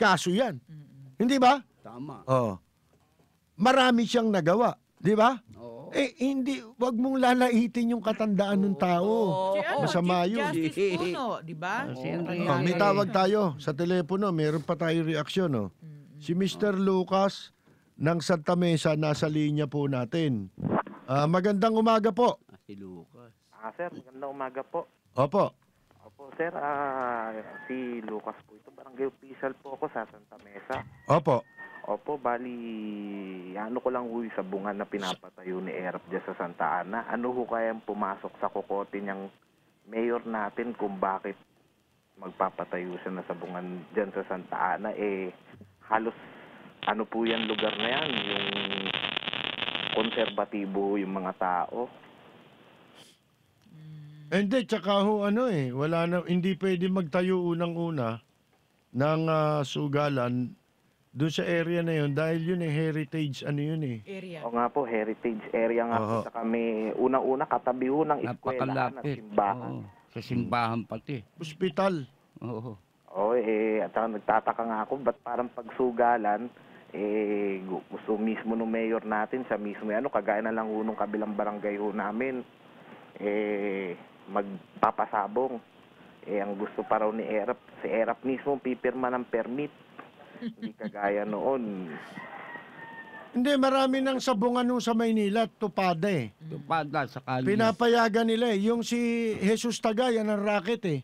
kaso yan. Hindi ba? Tama. Oh. Marami siyang nagawa. Di ba? Oo. Eh, hindi, wag mong lalaitin yung katandaan ng tao. Oo. Masama Chief yun. Justice *laughs* di ba? Oo. Oh, may tawag tayo sa telepono, mayroon pa tayong reaksyon. Oh. Si Mr. Lucas ng Santa Mesa, nasa linya po natin. Ah, magandang umaga po. Ah, si Lucas. Ah, sir, magandang umaga po. Opo. Opo, sir. Ah, si Lucas po barangay official po ako sa Santa Mesa. Opo. Opo, bali, ano ko lang huy sa bunga na pinapatayo ni Erap dyan sa Santa Ana. Ano ho kayang pumasok sa kukote niyang mayor natin kung bakit magpapatayo siya na sa bungan dyan sa Santa Ana? Eh, halos ano po yan lugar na yan, yung konserbatibo yung mga tao. Hindi, tsaka ho ano eh, wala na, hindi pwede magtayo unang-una ng ah, sugalan doon sa area na yun dahil yun eh heritage ano yun eh. Area. O nga po, heritage area nga po Oo. sa kami. Unang-una, katabi ho ng eskwelahan ng simbahan. Oo. Sa simbahan pati. Hospital. Oo. Oo, eh, at saka nagtataka nga ako, ba't parang pagsugalan, eh, gu- gusto mismo ng mayor natin, sa mismo, eh, ano, kagaya na lang ho nung kabilang barangay ho namin, eh, magpapasabong. Eh, ang gusto pa raw ni Erap, si Erap mismo pipirma ng permit. Hindi *laughs* kagaya noon. Hindi, marami nang sabungan nung sa Maynila at Tupada eh. Tupada sa kalye. Pinapayagan nila eh. Yung si Jesus Tagay, yan ang racket eh.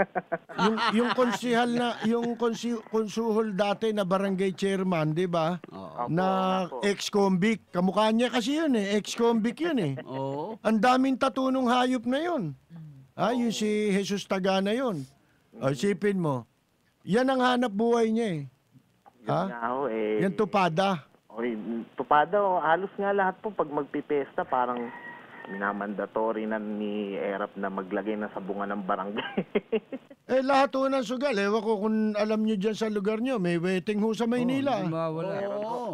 *laughs* yung, yung konsihal na, yung konsi, konsuhol dati na barangay chairman, di ba? Oo. Na ex-convict. Kamukha niya kasi yun eh. Ex-convict yun eh. Oo. Ang daming tatunong hayop na yun. Mm. Ah, yung si Jesus Tagana yun. O, isipin mo. Yan ang hanap buhay niya eh. Yun Ha? nga eh. Yan tupada. Oy, tupada, oh, halos nga lahat po pag magpipesta, parang minamandatory na ni Erap na maglagay na sa bunga ng barangay. *laughs* eh, lahat ho ng sugal. Ewan ko kung alam nyo dyan sa lugar nyo, may waiting ho sa oh, Maynila. Oh, mawala. Oo.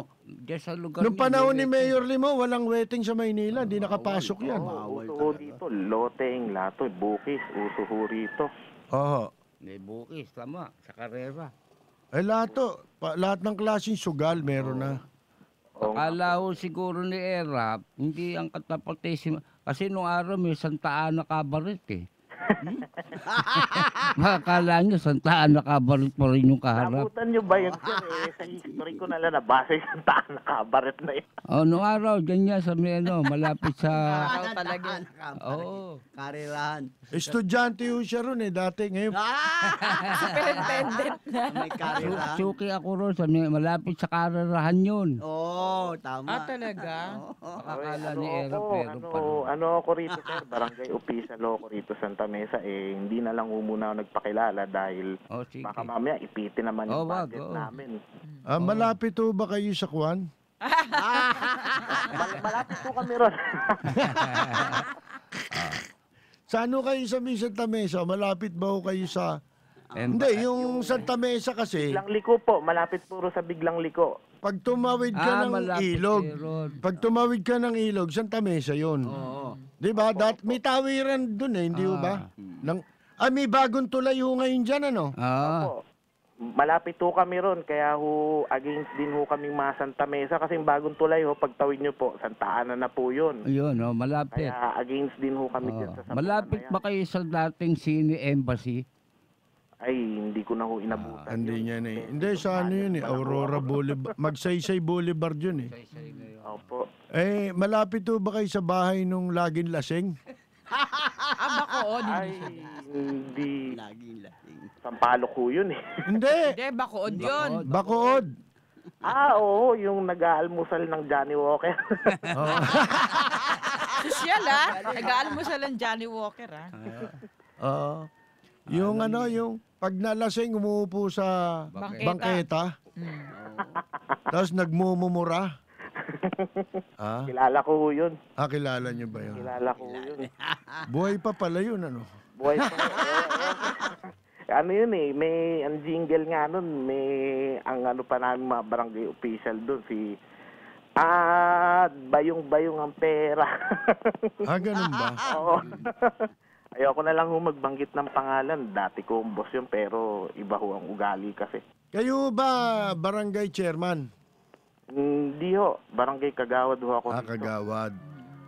sa lugar Nung panahon ni Mayor Limo, walang waiting sa Maynila. Hindi nakapasok yan. Oh, uso dito. Loteng, lato, bukis, uso ho rito. Oo. May bukis, tama. Sa karera. Eh, lahat, ho. pa, lahat ng klaseng sugal meron oh. na. Oo Akala ho siguro ni Erap, hindi ang katapatisim. Kasi nung araw may Santa Ana Cabaret eh. Makakala hmm? nyo, santaan nakabarit pa rin yung kaharap. Nabutan nyo ba yan, sir? Eh, sa history ko nalang nabasa yung santaan nakabarit na yan. Oh, noong araw, dyan niya sa may ano, malapit sa... Araw talaga. Oo. Karilan. Estudyante yung siya ron eh, dati ngayon. Ah! *laughs* Superintendent na. May karilan. Suki ako ron, sa may, malapit sa kararahan yun. Oo, oh, tama. Ah, talaga? Makakala ano ni Ero, pero ano, ano ako rito, sir? Barangay Upisalo ako rito, Santa mesa, eh, hindi na lang muna ako nagpakilala dahil Oh, baka mamaya ipitin naman oh, yung Oh, wag, budget oo. Oh. namin. Ah, malapit ho ba kayo sa Kwan? Mal- malapit po kami ron. *laughs* Ah. Sa ano kayo sa may Santa Mesa? Malapit ba ho kayo sa... And- Hindi, yung Santa Mesa kasi, biglang liko po, malapit puro sa biglang liko. Pag tumawid ka Ah, ng ilog, pag tumawid ka ng ilog, Santa Mesa yun. Oo. 'Di ba? Dat may tawiran doon eh, hindi ho ba? Ah. Nang Ah, may bagong tulay ho ngayon dyan, ano? Ah. Po. Malapit ho kami ron, kaya ho against din ho kami mga Santa Mesa kasi yung bagong tulay ho, pag pagtawid nyo po, Santa Ana na po yun. Ayun, oh, malapit. Kaya against din ho kami Oo. dyan sa Santa Malapit ba kayo sa dating Sini Embassy? ay hindi ko na ho inabutan. Ah, hindi yun. niya na eh. Hindi, sa ano yun eh, Aurora Boulevard. Magsaysay Boulevard yun eh. Magsaysay Opo. Eh, malapit to ba kayo sa bahay nung laging lasing? Aba ah, ko, oh, Ay, hindi. Laging lasing. Sampalo ho yun eh. *laughs* hindi. Hindi, bakood yun. Bakood. Ah, oo, yung nag-aalmusal ng Johnny Walker. *laughs* Oo. Social ah. Nag-aalmusal ng Johnny Walker ah. Oo. Ah. Ah. yung ano, yung pag nalasing umuupo sa Bangketa. bangketa mm. tapos nagmumumura. ah? Kilala ko yun. Ah, kilala niyo ba yun? Kilala ko yun. Buhay pa pala yun, ano? Buhay pa. ano yun eh, may ang jingle nga nun, may ang ano pa namin mga barangay official doon, si at bayong-bayong ang pera. ah, ganun ba? Oo. *laughs* Hmm. Ayoko na lang ho magbanggit ng pangalan. Dati ko ang boss yun, pero iba ho ang ugali kasi. Kayo ba barangay chairman? Hindi ho. Barangay Kagawad ho ako. Ah, dito. Kagawad.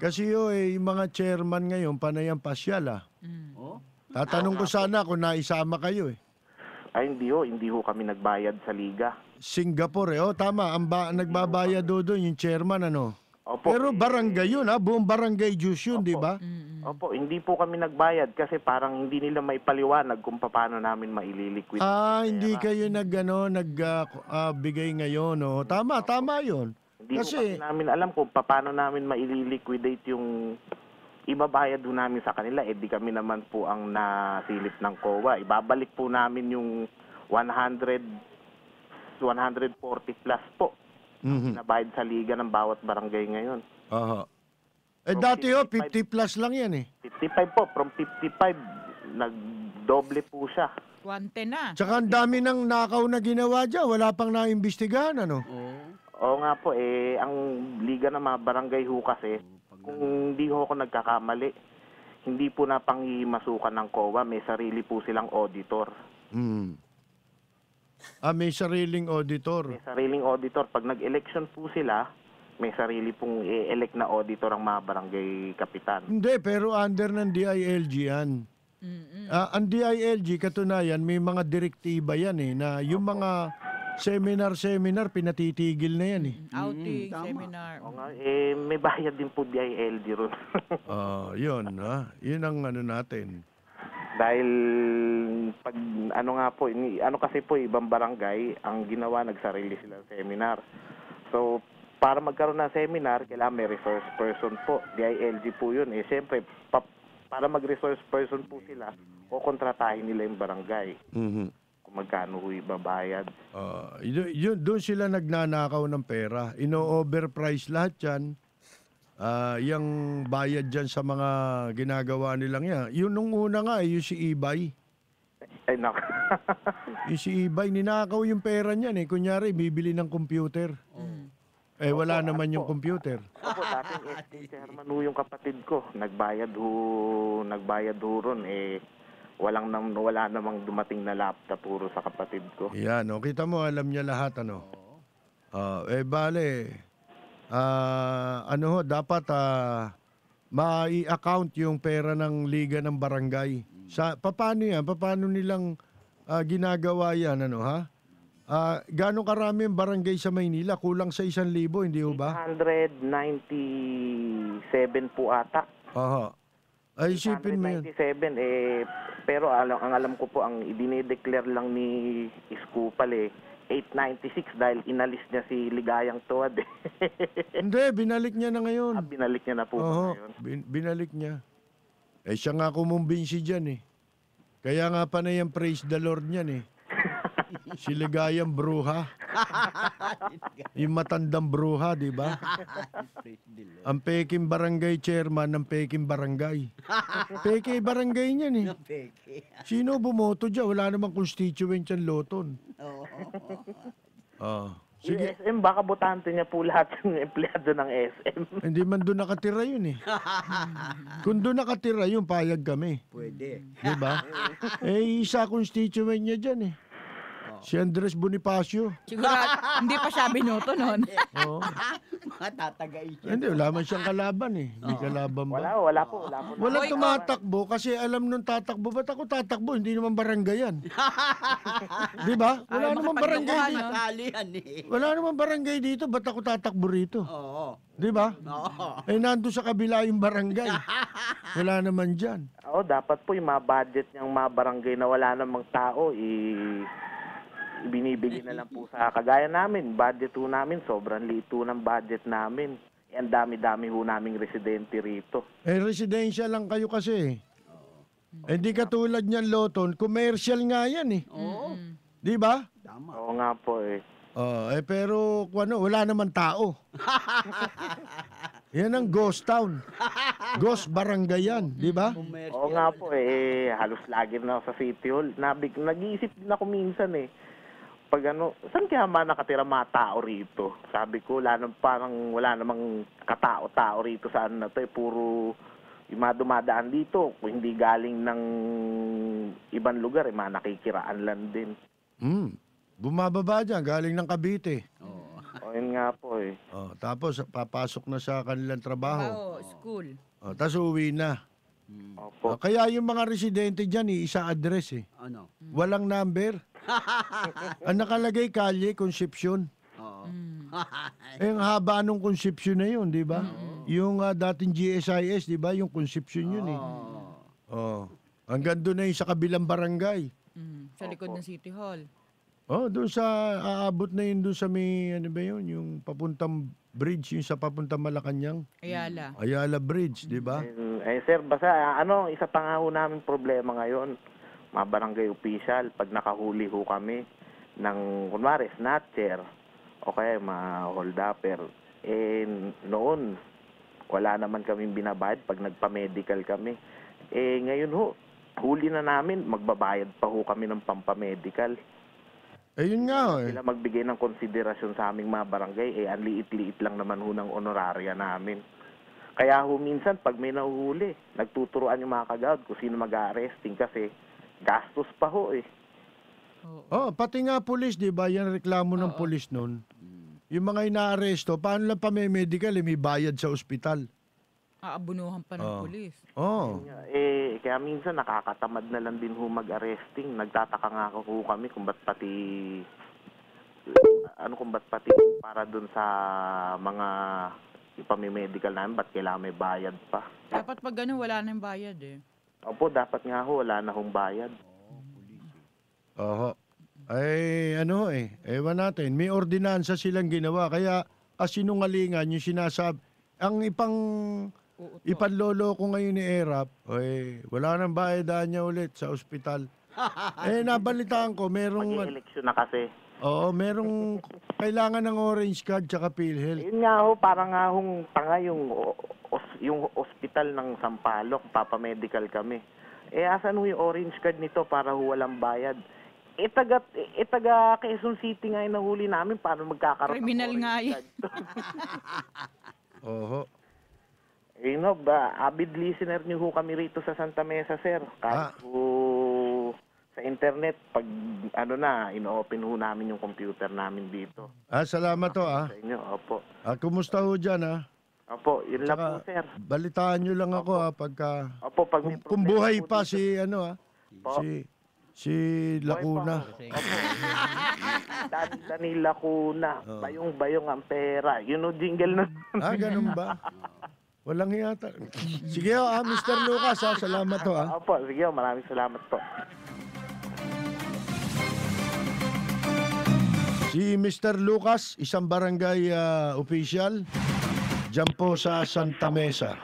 Kasi ho, eh, yung mga chairman ngayon, panayang pasyal ah. Mm. Oh? Tatanong ko ah, sana kung naisama kayo eh. Ay, hindi ho. Hindi ho kami nagbayad sa liga. Singapore eh. Oh, tama. Ang ba- nagbabayad do doon yung chairman ano. Opo. Pero barangay yun, ha? Ah. buong barangay juice yun, di ba? Opo, hindi po kami nagbayad kasi parang hindi nila may paliwanag kung paano namin maililiquid. Ah, hindi kayo nag, ano, nagbigay ah, ah, ngayon. No? Oh. Tama, tama yun. Hindi kasi... po kasi namin alam kung paano namin maililiquidate yung ibabayad po namin sa kanila. Eh di kami naman po ang nasilip ng COA. Ibabalik po namin yung 100 140 plus po mm-hmm. pinabayad sa liga ng bawat barangay ngayon. Aha. Eh From dati oh 50 plus lang yan eh. 55 po, from 55, nagdoble po siya. 110 na. Tsaka ang dami ng nakaw na ginawa dyan, wala pang naimbestigahan ano. Oo nga po, eh, ang liga ng mga barangay ho kasi, kung hindi ho ako nagkakamali, hindi po napangimasukan ng COA, may sarili po silang auditor. Mm. Ah, may sariling auditor. May sariling auditor. Pag nag-election po sila, may sarili pong i-elect na auditor ang mga barangay kapitan. Hindi, pero under ng DILG yan. Ah, ang DILG, katunayan, may mga direktiba yan eh, na yung mga seminar-seminar, pinatitigil na yan eh. Outing, seminar. O nga, eh, may bayad din po DILG ron. Ah, yun, ha? Ah. Yun ang ano natin. Dahil pag ano nga po, ini, ano kasi po ibang barangay ang ginawa nagsarili sila seminar. So para magkaroon ng seminar, kailangan may resource person po. DILG po yun. Eh, siyempre, pa, para mag-resource person po sila, o kontratahin nila yung barangay. Mm-hmm. Kung magkano po ibabayad. Uh, yun, yun, doon sila nagnanakaw ng pera. Ino-overprice lahat yan uh, yung bayad dyan sa mga ginagawa nilang yan. Yun nung una nga, eh, yung si Ibay. Ay, nak. *laughs* yung si Ibay, ninakaw yung pera niyan eh. Kunyari, bibili ng computer. Mm. Eh, wala Opo, naman po. yung computer. Opo, dating eh, *laughs* si Herman ho yung kapatid ko. Nagbayad ho, nagbayad ho ron eh. Walang nam, wala namang dumating na laptop puro sa kapatid ko. Yan, no? Oh, kita mo, alam niya lahat, ano? Oo. Uh, eh, bale, uh, ano ho, dapat uh, mai-account yung pera ng liga ng barangay. Sa paano 'yan? Paano nilang uh, ginagawa 'yan ano ha? Uh, gano'ng karami ang barangay sa Maynila? Kulang sa isang libo, hindi ho ba? 197 po ata. Aha. Ay, isipin mo yan. 197, eh, pero alam, ang alam ko po, ang idinedeclare lang ni Iskupal eh, 896 dahil inalis niya si Ligayang Tuwad. *laughs* Hindi, binalik niya na ngayon. ah, binalik niya na po ba Oo, ngayon. bin- binalik niya. Eh, siya nga kumumbinsi dyan eh. Kaya nga pa na yung praise the Lord niyan eh. *laughs* Ligayang bruha. *laughs* yung matandang bruha, di ba? Ang peking barangay chairman ng peking barangay. Peke barangay niya ni. Eh. Sino bumoto dyan? Wala namang constituent yan, Loton. Oo. Oh. Sige. SM, baka botante niya po lahat ng empleyado ng SM. Hindi man doon nakatira yun eh. Kung doon nakatira yun, payag kami. Pwede. Di ba? *laughs* eh, isa constituent niya dyan eh. Si Andres Bonifacio. Siguro *laughs* hindi pa siya binoto noon. Oo. *laughs* Mga tatagay siya. Hindi, wala man siyang kalaban eh. May kalaban ba? Wala, wala po. Wala po. Wala Oy, tumatakbo kasi alam nung tatakbo. Ba't ako tatakbo? Hindi naman barangay yan. *laughs* Di ba? Wala naman barangay dito. Matalian eh. Wala naman barangay dito. Ba't ako tatakbo rito? Oo. Di ba? Oo. Eh, nando sa kabila yung barangay. Wala naman dyan. Oo, dapat po yung mga budget niyang mga barangay na wala namang tao, i binibigay na lang po sa kagaya namin. Budget namin, sobrang liit ng budget namin. Eh, ang dami-dami ho naming residente rito. Eh, residential lang kayo kasi. Eh. eh, di katulad niyan, Loton, commercial nga yan eh. Oo. Di ba? Tama. Oo nga po eh. Oh, eh pero kung ano, wala naman tao. *laughs* yan ang ghost town. Ghost barangay yan, di ba? Commercial. Oo nga po eh, halos lagi na sa City Hall. nag-iisip din ako minsan eh pag ano, saan kaya man nakatira mga tao rito? Sabi ko, wala nang parang wala namang katao-tao rito saan na to, eh, puro yung mga dumadaan dito, kung hindi galing ng ibang lugar, eh, mga nakikiraan lang din. Hmm. Bumababa dyan, galing ng Cavite. Oo. Oh. yun nga po eh. Oh, tapos papasok na sa kanilang trabaho. Oh, school. Oh, tapos uwi na. Mm. Opo. Ah, kaya yung mga residente dyan, eh, isa address eh. Ano? Walang number. Ang *laughs* ah, nakalagay, kalye, Concepcion. Oo. Hmm. *laughs* Eh, ang haba nung Concepcion na yun, di ba? Yung ah, dating GSIS, di ba? Yung Concepcion yun eh. Oo. Oh. Hanggang doon na yung sa kabilang barangay. Mm, sa likod ng City Hall. Oh, doon sa aabot na yun doon sa may ano ba yun, yung papuntang bridge, yung sa papuntang Malacanang. Ayala. Ayala Bridge, di ba? Mm, eh, sir, basta ano, isa pa nga ho namin problema ngayon, mga barangay official, pag nakahuli ho kami ng, kunwari, snatcher, o kaya mga hold upper, eh, noon, wala naman kaming binabayad pag nagpa-medical kami. Eh, ngayon ho, huli na namin, magbabayad pa ho kami ng pampamedical. Eh yun nga eh. Sila magbigay ng konsiderasyon sa aming mga barangay, eh ang liit-liit lang naman ho ng honoraria namin. Kaya ho minsan pag may nahuhuli, nagtuturoan yung mga kagawad kung sino mag-arresting kasi gastos pa ho eh. Oh, pati nga pulis, 'di ba? Yan reklamo ng pulis noon. Yung mga inaaresto, paano lang pa may medical, eh, may bayad sa ospital. Aabunuhan pa ng Oo. Oh. pulis. Oo. Oh. Yun Eh, kaya minsan nakakatamad na lang din ho mag-arresting. Nagtataka nga ako ho kami kung ba't pati ano kung ba't pati para dun sa mga ipamimedical namin, ba't kailangan may bayad pa? Dapat pag ganun, wala nang bayad eh. Opo, dapat nga ho, wala na hong bayad. Oho. Ay, ano eh, ewan natin. May ordinansa silang ginawa. Kaya, asinungalingan yung sinasab... Ang ipang Uuto. Ipanlolo ko ngayon ni Erap, oy, eh, wala nang bayadaan niya ulit sa ospital. *laughs* eh, nabalitaan ko, merong... mag na kasi. Oo, merong kailangan ng orange card tsaka PhilHealth. Yun nga ho, parang nga hong tanga yung, os, yung ospital ng Sampaloc, papamedical kami. Eh, asan yung orange card nito para ho walang bayad? itaga eh, itaga eh, Quezon City nga yung nahuli namin para magkakaroon Criminal ng nga yun. *laughs* *laughs* Oho. Eh, no, ba, avid listener niyo ho kami rito sa Santa Mesa, sir. Kahit Ah. po sa internet, pag ano na, ino-open ho namin yung computer namin dito. Ah, salamat to ah. Sa inyo, opo. ah kumusta ho dyan ah? Opo, yun lang po, sir. Balitaan nyo lang ako ah pagka... Opo, pag may Kung, buhay pa dito- si ano ah. Po. Si, si Lacuna. Buhay pa ako. Opo. *laughs* Dan- Danila Lacuna. Oh. Bayong-bayong ang pera. Yun o jingle na. Ah, ganun ba? *laughs* *laughs* Walang hiya Sige ho, oh, ah, Mr. Lucas, ah, salamat ho. Oh, ah. Opo, sige ho, oh, maraming salamat po. Si Mr. Lucas, isang barangay ah, official, dyan po sa Santa Mesa.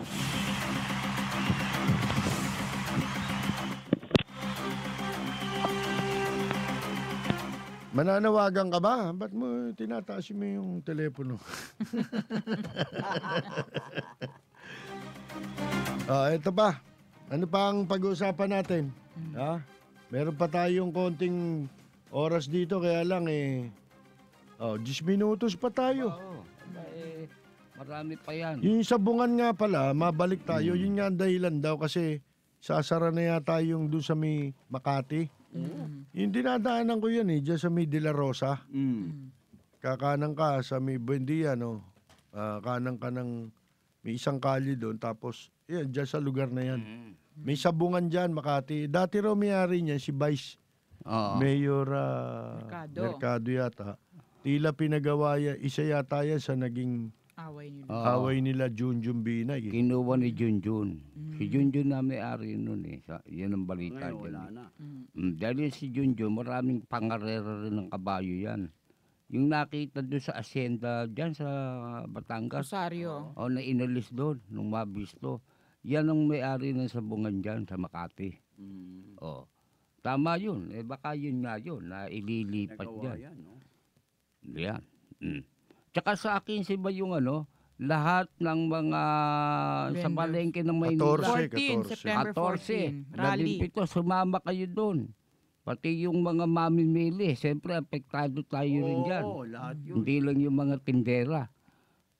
Mananawagan ka ba? Ba't mo tinataas mo yung telepono? *laughs* Oh, ah, ito pa. Ano pa ang pag-uusapan natin? Mm. Ha? Meron pa tayong konting oras dito kaya lang eh oh, 10 minutos pa tayo. Oo. Aba, eh, marami pa yan. Yung sabungan nga pala, mabalik tayo. Mm. Yun nga ang dahilan daw kasi sasara na yata yung doon sa may Makati. Mm. Yung dinadaanan ko yun eh, dyan sa may De La Rosa. Mm. Kakanang ka sa may Buendia, no? Uh, kanang ka ng may isang kali doon, tapos, yan, dyan sa lugar na yan. Mm. May sabungan dyan, Makati. Dati raw may-ari niya, si Vice Oo. Mayor uh, Mercado. Mercado yata. Tila pinagawa, ya- isa yata yan sa naging Away nyo. Oo. away nila Junjun Binay. Eh. Kinuha ni Junjun. Mm. Si Junjun na may-ari nun eh. Sa, yan ang balita Ngayon, wala dyan. Eh. na. Mm, mm dahil si Junjun, maraming pangarera rin ng kabayo yan. Yung nakita doon sa asyenda diyan sa Batangas. Rosario. O, oh, na inalis doon, nung mabisto. Yan ang may-ari ng sabungan diyan sa Makati. Mm. O. Oh, tama yun. Eh baka yun nga yun, na ililipat diyan. dyan. yan, no? Yan. Mm. Tsaka sa akin, si ba yung ano, lahat ng mga sa palengke ng Maynila. 14, 14. September 14. 14. Rally. Labing pito, sumama kayo doon. Pati yung mga mamimili, siyempre apektado tayo Oo, rin dyan. Oo, lahat yun. Hindi lang yung mga tindera.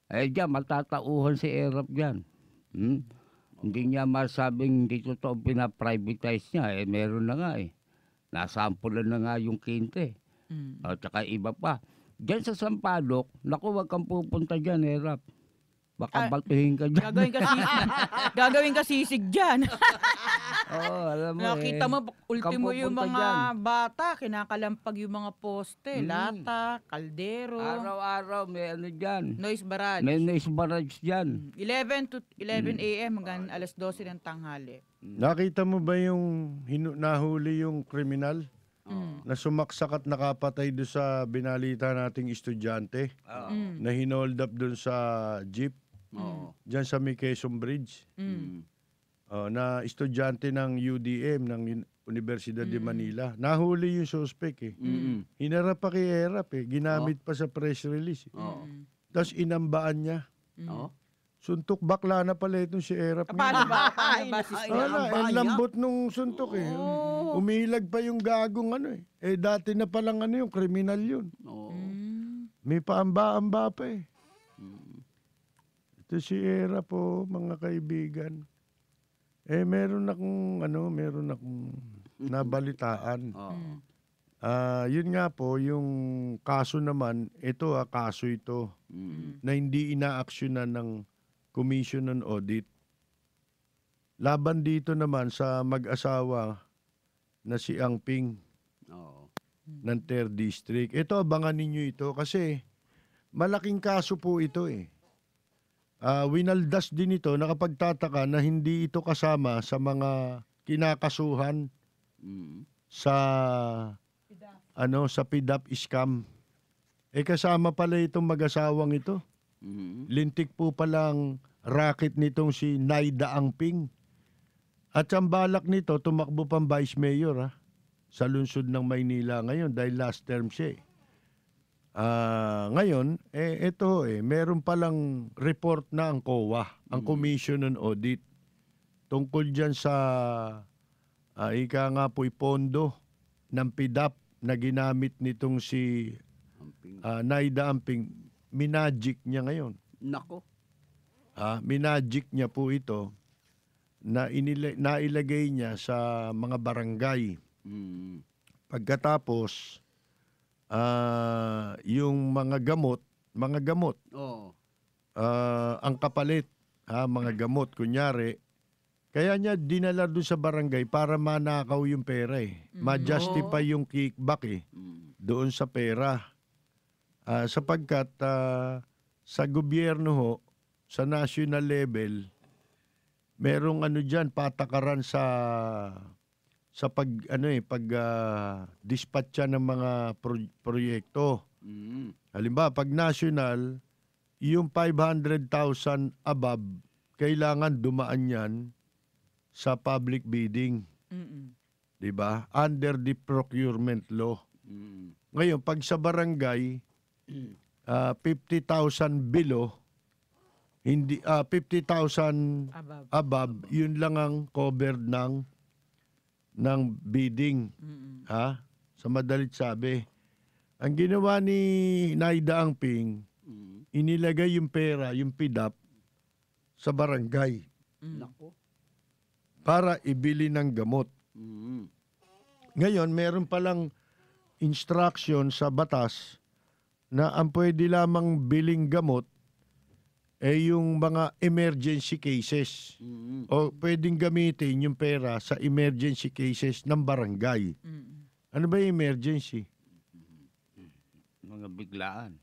Eh dyan, matatauhan si Erap dyan. Hmm? Hindi niya masabing hindi totoo pinaprivatize niya. Eh meron na nga eh. Nasampulan na nga yung kinte. Mm. At saka iba pa. Diyan sa Sampalok, naku, wag kang pupunta dyan, Erap. Baka ah, batuhin ka dyan. Gagawin ka, sisig, *laughs* gagawin ka sisig dyan. *laughs* oh, *laughs* alam mo Nakita eh. mo, ultimo yung mga dyan. bata, kinakalampag yung mga poste, Hmm. lata, kaldero, Araw-araw may ano dyan. noise barrage. May noise barrage dyan. 11 mm, to 11 mm. a.m. hanggang alas 12 ng tanghali. Mm. Nakita mo ba yung hinu- nahuli yung kriminal Mm. na sumaksak at nakapatay do sa binalita nating estudyante Oo. na hinold up doon sa jeep Oo. diyan sa Mikeson Bridge? Mm uh, na estudyante ng UDM, ng Un- Universidad mm. de Manila. Nahuli yung suspect eh. Mm. Hinarap pa kay Erap eh. Ginamit oh. pa sa press release. Eh. Oh. Tapos inambaan niya. Mm. Oh. Suntok bakla na pala itong si Erap. Ah, paano ba? *laughs* Paano ba? Wala, eh, ang lambot nung suntok eh. Oh. Umilag pa yung gagong ano eh. Eh dati na palang ano yung kriminal yun. Oh. May paamba-amba pa eh. Mm. Ito si Erap po, oh, mga kaibigan. Eh, meron akong, ano, meron akong nabalitaan. *laughs* Oo. Ah, yun nga po, yung kaso naman, ito ah, kaso ito Mm. na hindi inaaksyonan ng Commission on Audit. Laban dito naman sa mag-asawa na si Ang Ping Oo. ng 3rd District. Ito, abangan ninyo ito kasi malaking kaso po ito eh uh, winaldas din ito, nakapagtataka na hindi ito kasama sa mga kinakasuhan mm. sa PIDAP. ano sa PIDAP scam. Eh kasama pala itong mag-asawang ito. Mm-hmm. Lintik po palang racket nitong si Naida Angping. At ang balak nito, tumakbo pang vice mayor ha, ah, sa lungsod ng Maynila ngayon dahil last term siya eh. Uh, ngayon, eh, ito eh, meron palang report na ang COA, ang mm. Commission on Audit, tungkol dyan sa uh, ika nga po'y pondo ng PIDAP na ginamit nitong si uh, Naida Amping. Minagic niya ngayon. Nako. Ah, minagic niya po ito na inilagay niya sa mga barangay. Mm. Pagkatapos, uh, yung mga gamot, mga gamot. Oo. Uh, ang kapalit, ha, mga gamot, kunyari. Kaya niya dinala doon sa barangay para manakaw yung pera eh. Mm. Ma-justify yung kickback eh. Mm. Doon sa pera. Uh, sapagkat uh, sa gobyerno ho, sa national level, merong ano dyan, patakaran sa sa pag ano eh pag uh, dispatcha ng mga pro- proyekto. Mm. Halimbawa pag national, yung 500,000 above kailangan dumaan 'yan sa public bidding. Mm. 'Di ba? Under the procurement law. Mm. Ngayon pag sa barangay uh, *clears throat* ah, 50,000 below hindi uh, ah, 50,000 above. above, yun lang ang covered ng ng bidding. Mm-mm. Ha? Sa madalit sabi, ang ginawa ni Naida Angping, mm. inilagay yung pera, yung PIDAP, sa barangay. Nako. Mm. Para ibili ng gamot. Mm. Ngayon, meron palang instruction sa batas na ang pwede lamang biling gamot eh yung mga emergency cases. Mm-hmm. O pwedeng gamitin yung pera sa emergency cases ng barangay. Mm-hmm. Ano ba yung emergency? Mm-hmm. Mga biglaan.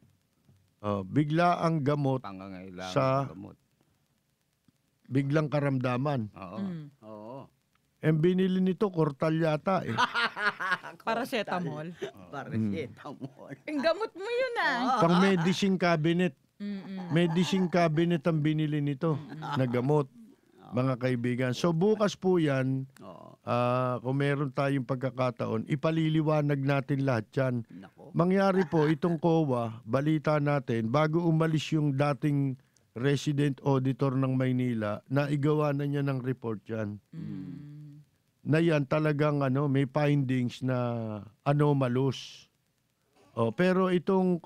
Oh, bigla ang gamot Pangangailangan sa gamot. biglang karamdaman. Oo. Mm. Oo. And eh, binili nito, kortal yata eh. *laughs* Paracetamol. Mm. Paracetamol. Ang gamot mo yun ah. Pang medicine cabinet mm Medicine cabinet ang binili nito na gamot, mga kaibigan. So bukas po yan, Oo. ah, kung meron tayong pagkakataon, ipaliliwanag natin lahat yan. Nako. Mangyari po, itong COA, balita natin, bago umalis yung dating resident auditor ng Maynila, naigawa na niya ng report yan. Mm. Na yan talagang ano, may findings na anomalous. Oh, pero itong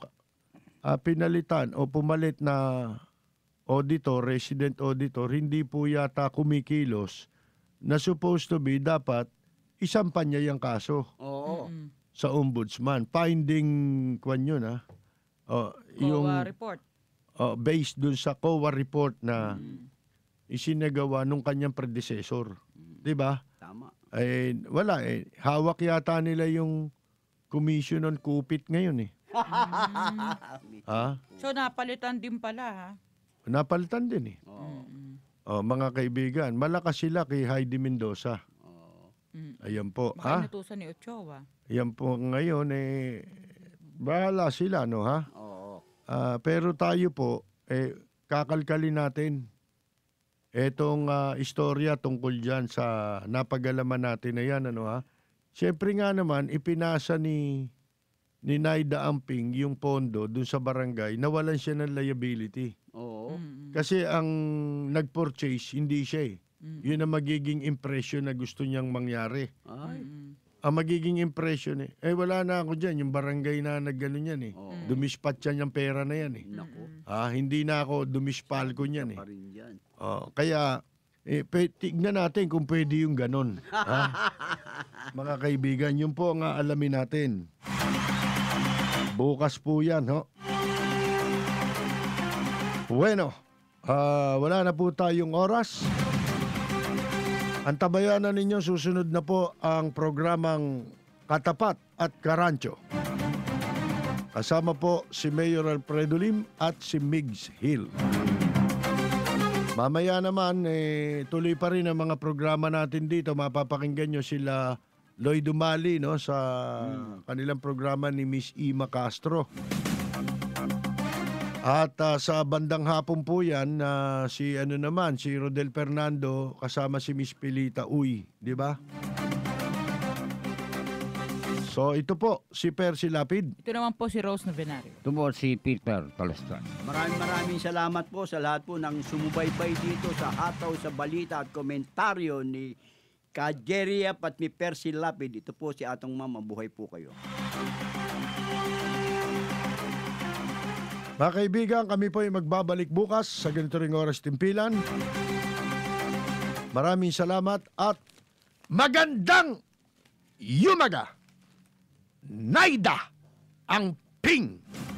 uh, pinalitan o pumalit na auditor, resident auditor, hindi po yata kumikilos na supposed to be dapat isampan niya yung kaso. Oo. Sa ombudsman. Finding, kwan yun ha? Ah. O, yung, COA report. O, based dun sa COA report na mm isinagawa nung kanyang predecessor. mm ba? Diba? Tama. Ay, eh, wala eh. Hawak yata nila yung Commission on Kupit ngayon eh. Mm. ha? So napalitan din pala ha? Napalitan din eh. Oo. Oh, mga kaibigan, malakas sila kay Heidi Mendoza. Mm. Ayun po. Baka ha? inutusan ni Ochoa. Ayun po ngayon eh, bala sila no ha? Oh. Ah, pero tayo po, eh, kakalkalin natin etong ah, istorya tungkol diyan sa napagalaman natin na ano ha? Siyempre nga naman, ipinasa ni ni Naida Amping yung pondo dun sa barangay, nawalan siya ng liability. Oo. Mm-hmm. Kasi ang nag-purchase, hindi siya eh. Mm-hmm. Yun ang magiging impression na gusto niyang mangyari. Ay. Mm-hmm. Ang magiging impression eh, eh wala na ako dyan, yung barangay na naggano yan eh. Oh. Mm-hmm. Dumispat niyang pera na yan eh. Nako. Mm-hmm. Ah, hindi na ako, dumispal ko niyan eh. Oh, kaya, eh, pe, tignan natin kung pwede yung ganon. ha? *laughs* Mga kaibigan, yun po ang aalamin natin. Bukas po yan, ho. Bueno, uh, wala na po tayong oras. Antabayan na ninyo, susunod na po ang programang Katapat at Karancho. Kasama po si Mayor Alfredo Lim at si Migs Hill. Mamaya naman, eh, tuloy pa rin ang mga programa natin dito. Mapapakinggan nyo sila Lloyd Dumali no sa hmm. kanilang programa ni Miss Ima Castro. At uh, sa bandang hapon po 'yan uh, si ano naman si Rodel Fernando kasama si Miss Pilita Uy, 'di ba? So ito po si Percy Lapid. Ito naman po si Rose Novenario. Ito po si Peter Talestan. Maraming maraming salamat po sa lahat po ng sumubaybay dito sa ataw sa balita at komentaryo ni Kajeria at ni Percy Lapid. Ito po si atong mama. Buhay po kayo. Mga kaibigan, kami po ay magbabalik bukas sa ganito ring oras timpilan. Maraming salamat at magandang yumaga! Naida ang ping!